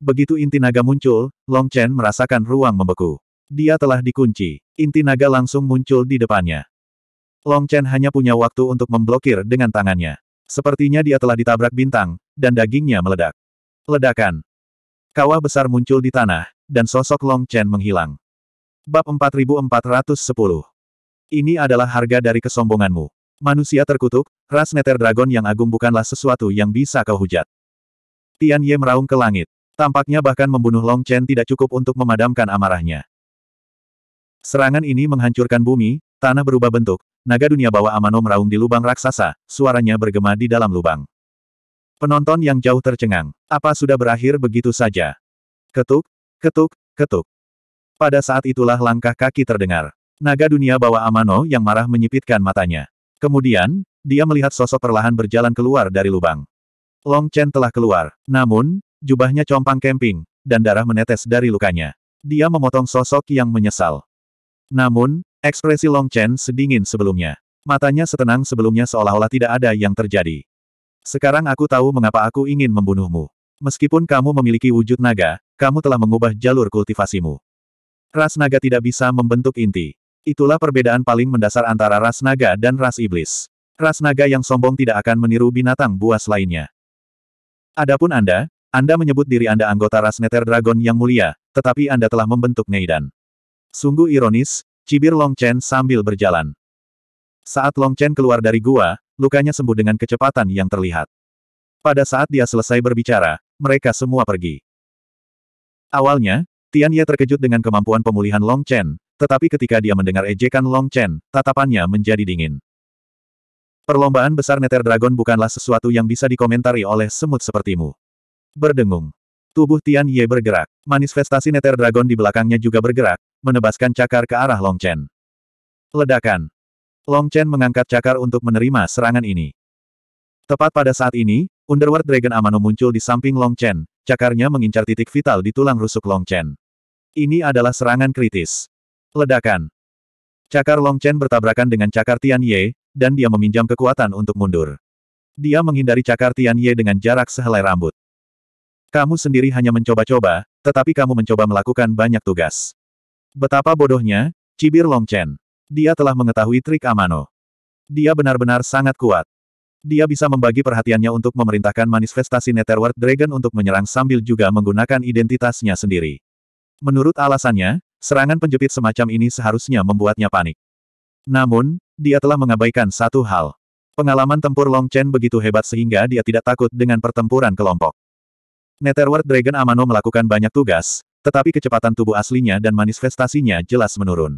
Begitu inti naga muncul, Long Chen merasakan ruang membeku. Dia telah dikunci. Inti naga langsung muncul di depannya. Long Chen hanya punya waktu untuk memblokir dengan tangannya. Sepertinya dia telah ditabrak bintang, dan dagingnya meledak. Ledakan. Kawah besar muncul di tanah, dan sosok Long Chen menghilang. Bab 4410 ini adalah harga dari kesombonganmu. Manusia terkutuk, ras neter dragon yang agung bukanlah sesuatu yang bisa kau hujat. Tian Ye meraung ke langit. Tampaknya bahkan membunuh Long Chen tidak cukup untuk memadamkan amarahnya. Serangan ini menghancurkan bumi, tanah berubah bentuk, naga dunia bawah Amano meraung di lubang raksasa, suaranya bergema di dalam lubang. Penonton yang jauh tercengang. Apa sudah berakhir begitu saja? Ketuk, ketuk, ketuk. Pada saat itulah langkah kaki terdengar. Naga dunia Bawah Amano yang marah menyipitkan matanya. Kemudian, dia melihat sosok perlahan berjalan keluar dari lubang. Long Chen telah keluar, namun, jubahnya compang kemping, dan darah menetes dari lukanya. Dia memotong sosok yang menyesal. Namun, ekspresi Long Chen sedingin sebelumnya. Matanya setenang sebelumnya seolah-olah tidak ada yang terjadi. Sekarang aku tahu mengapa aku ingin membunuhmu. Meskipun kamu memiliki wujud naga, kamu telah mengubah jalur kultivasimu. Ras naga tidak bisa membentuk inti. Itulah perbedaan paling mendasar antara ras naga dan ras iblis. Ras naga yang sombong tidak akan meniru binatang buas lainnya. Adapun Anda, Anda menyebut diri Anda anggota ras Nether Dragon yang mulia, tetapi Anda telah membentuk Neidan. Sungguh ironis, cibir Long Chen sambil berjalan. Saat Long Chen keluar dari gua, lukanya sembuh dengan kecepatan yang terlihat. Pada saat dia selesai berbicara, mereka semua pergi. Awalnya, Tian Ye terkejut dengan kemampuan pemulihan Long Chen, tetapi ketika dia mendengar ejekan Long Chen, tatapannya menjadi dingin. Perlombaan besar Nether Dragon bukanlah sesuatu yang bisa dikomentari oleh semut sepertimu. Berdengung. Tubuh Tian Ye bergerak. Manifestasi Nether Dragon di belakangnya juga bergerak, menebaskan cakar ke arah Long Chen. Ledakan. Long Chen mengangkat cakar untuk menerima serangan ini. Tepat pada saat ini, Underworld Dragon Amano muncul di samping Long Chen, cakarnya mengincar titik vital di tulang rusuk Long Chen. Ini adalah serangan kritis. Ledakan. Cakar Long Chen bertabrakan dengan cakar Tian Ye, dan dia meminjam kekuatan untuk mundur. Dia menghindari cakar Tian Ye dengan jarak sehelai rambut. Kamu sendiri hanya mencoba-coba, tetapi kamu mencoba melakukan banyak tugas. Betapa bodohnya, cibir Long Chen. Dia telah mengetahui trik Amano. Dia benar-benar sangat kuat. Dia bisa membagi perhatiannya untuk memerintahkan manifestasi Netherworld Dragon untuk menyerang sambil juga menggunakan identitasnya sendiri. Menurut alasannya, Serangan penjepit semacam ini seharusnya membuatnya panik. Namun, dia telah mengabaikan satu hal. Pengalaman tempur Long Chen begitu hebat sehingga dia tidak takut dengan pertempuran kelompok. Netterward Dragon Amano melakukan banyak tugas, tetapi kecepatan tubuh aslinya dan manifestasinya jelas menurun.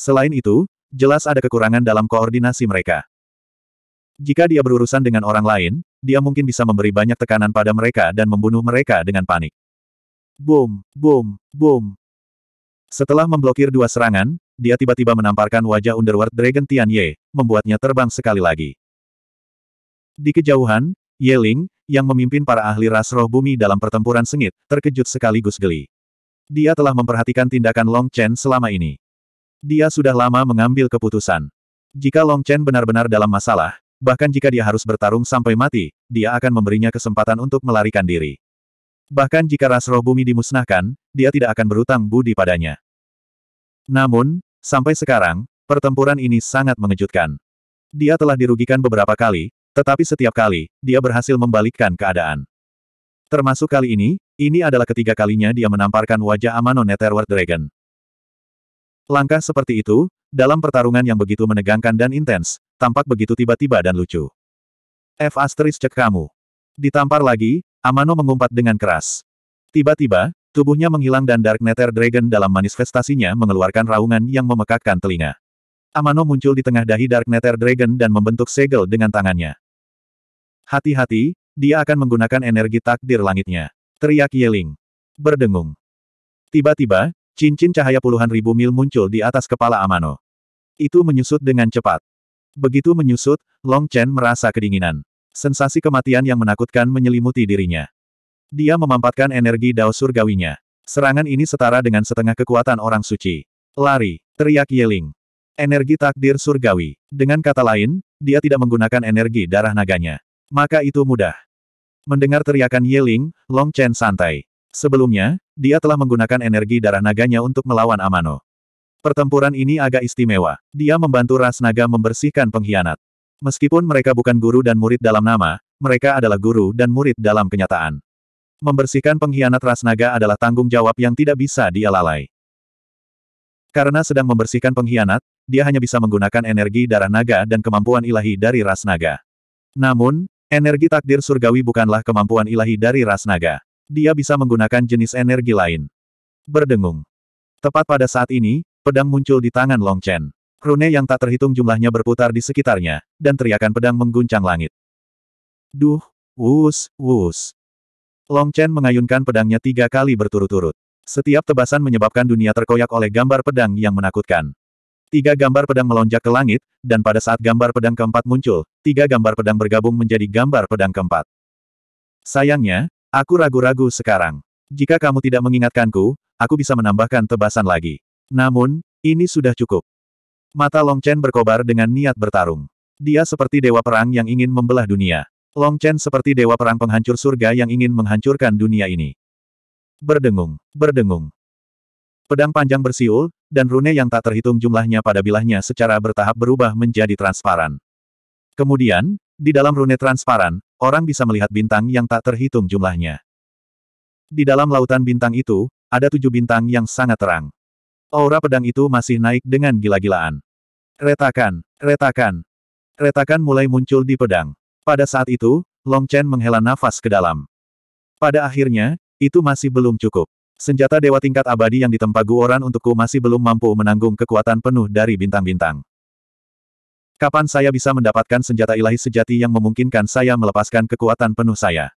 Selain itu, jelas ada kekurangan dalam koordinasi mereka. Jika dia berurusan dengan orang lain, dia mungkin bisa memberi banyak tekanan pada mereka dan membunuh mereka dengan panik. Boom, boom, boom. Setelah memblokir dua serangan, dia tiba-tiba menamparkan wajah Underworld Dragon Tian Ye, membuatnya terbang sekali lagi. Di kejauhan, Ye Ling yang memimpin para ahli ras roh bumi dalam pertempuran sengit, terkejut sekaligus geli. Dia telah memperhatikan tindakan Long Chen selama ini. Dia sudah lama mengambil keputusan. Jika Long Chen benar-benar dalam masalah, bahkan jika dia harus bertarung sampai mati, dia akan memberinya kesempatan untuk melarikan diri. Bahkan jika ras roh bumi dimusnahkan, dia tidak akan berutang budi padanya. Namun, sampai sekarang, pertempuran ini sangat mengejutkan. Dia telah dirugikan beberapa kali, tetapi setiap kali, dia berhasil membalikkan keadaan. Termasuk kali ini, ini adalah ketiga kalinya dia menamparkan wajah Amano Netherworld Dragon. Langkah seperti itu, dalam pertarungan yang begitu menegangkan dan intens, tampak begitu tiba-tiba dan lucu. F asteris cek kamu. Ditampar lagi, Amano mengumpat dengan keras. Tiba-tiba, tubuhnya menghilang dan Dark Nether Dragon dalam manifestasinya mengeluarkan raungan yang memekakkan telinga. Amano muncul di tengah dahi Dark Nether Dragon dan membentuk segel dengan tangannya. Hati-hati, dia akan menggunakan energi takdir langitnya. Teriak Yeling. Berdengung. Tiba-tiba, cincin cahaya puluhan ribu mil muncul di atas kepala Amano. Itu menyusut dengan cepat. Begitu menyusut, Long Chen merasa kedinginan. Sensasi kematian yang menakutkan menyelimuti dirinya. Dia memampatkan energi dao surgawinya. Serangan ini setara dengan setengah kekuatan orang suci. Lari, teriak Yeling. Energi takdir surgawi. Dengan kata lain, dia tidak menggunakan energi darah naganya. Maka itu mudah. Mendengar teriakan Yeling, Long Chen santai. Sebelumnya, dia telah menggunakan energi darah naganya untuk melawan Amano. Pertempuran ini agak istimewa. Dia membantu ras naga membersihkan pengkhianat. Meskipun mereka bukan guru dan murid dalam nama, mereka adalah guru dan murid dalam kenyataan. Membersihkan pengkhianat ras naga adalah tanggung jawab yang tidak bisa dia lalai. Karena sedang membersihkan pengkhianat, dia hanya bisa menggunakan energi darah naga dan kemampuan ilahi dari ras naga. Namun, energi takdir surgawi bukanlah kemampuan ilahi dari ras naga. Dia bisa menggunakan jenis energi lain. Berdengung. Tepat pada saat ini, pedang muncul di tangan Long Chen. Rune yang tak terhitung jumlahnya berputar di sekitarnya, dan teriakan pedang mengguncang langit. Duh, wus, wus. Long Chen mengayunkan pedangnya tiga kali berturut-turut. Setiap tebasan menyebabkan dunia terkoyak oleh gambar pedang yang menakutkan. Tiga gambar pedang melonjak ke langit, dan pada saat gambar pedang keempat muncul, tiga gambar pedang bergabung menjadi gambar pedang keempat. Sayangnya, aku ragu-ragu sekarang. Jika kamu tidak mengingatkanku, aku bisa menambahkan tebasan lagi. Namun, ini sudah cukup. Mata Long Chen berkobar dengan niat bertarung. Dia seperti dewa perang yang ingin membelah dunia. Long Chen seperti dewa perang penghancur surga yang ingin menghancurkan dunia ini. Berdengung, berdengung. Pedang panjang bersiul, dan rune yang tak terhitung jumlahnya pada bilahnya secara bertahap berubah menjadi transparan. Kemudian, di dalam rune transparan, orang bisa melihat bintang yang tak terhitung jumlahnya. Di dalam lautan bintang itu, ada tujuh bintang yang sangat terang. Aura pedang itu masih naik dengan gila-gilaan. Retakan, retakan. Retakan mulai muncul di pedang. Pada saat itu, Long Chen menghela nafas ke dalam. Pada akhirnya, itu masih belum cukup. Senjata dewa tingkat abadi yang ditempa Guoran untukku masih belum mampu menanggung kekuatan penuh dari bintang-bintang. Kapan saya bisa mendapatkan senjata ilahi sejati yang memungkinkan saya melepaskan kekuatan penuh saya?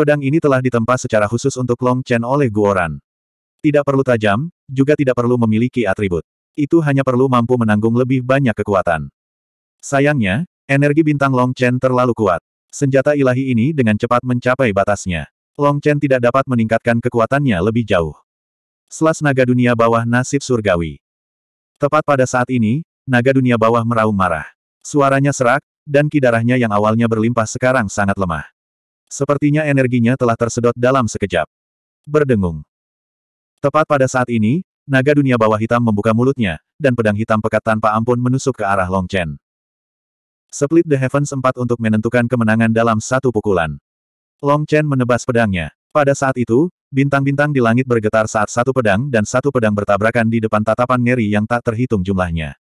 Pedang ini telah ditempa secara khusus untuk Long Chen oleh Guoran. Tidak perlu tajam, juga tidak perlu memiliki atribut itu hanya perlu mampu menanggung lebih banyak kekuatan. Sayangnya, energi bintang Long Chen terlalu kuat. Senjata ilahi ini dengan cepat mencapai batasnya. Long Chen tidak dapat meningkatkan kekuatannya lebih jauh. Selas naga dunia bawah nasib surgawi. Tepat pada saat ini, naga dunia bawah meraung marah. Suaranya serak, dan kidarahnya yang awalnya berlimpah sekarang sangat lemah. Sepertinya energinya telah tersedot dalam sekejap. Berdengung. Tepat pada saat ini, Naga dunia bawah hitam membuka mulutnya, dan pedang hitam pekat tanpa ampun menusuk ke arah Long Chen. Split the Heavens sempat untuk menentukan kemenangan dalam satu pukulan. Long Chen menebas pedangnya. Pada saat itu, bintang-bintang di langit bergetar saat satu pedang dan satu pedang bertabrakan di depan tatapan ngeri yang tak terhitung jumlahnya.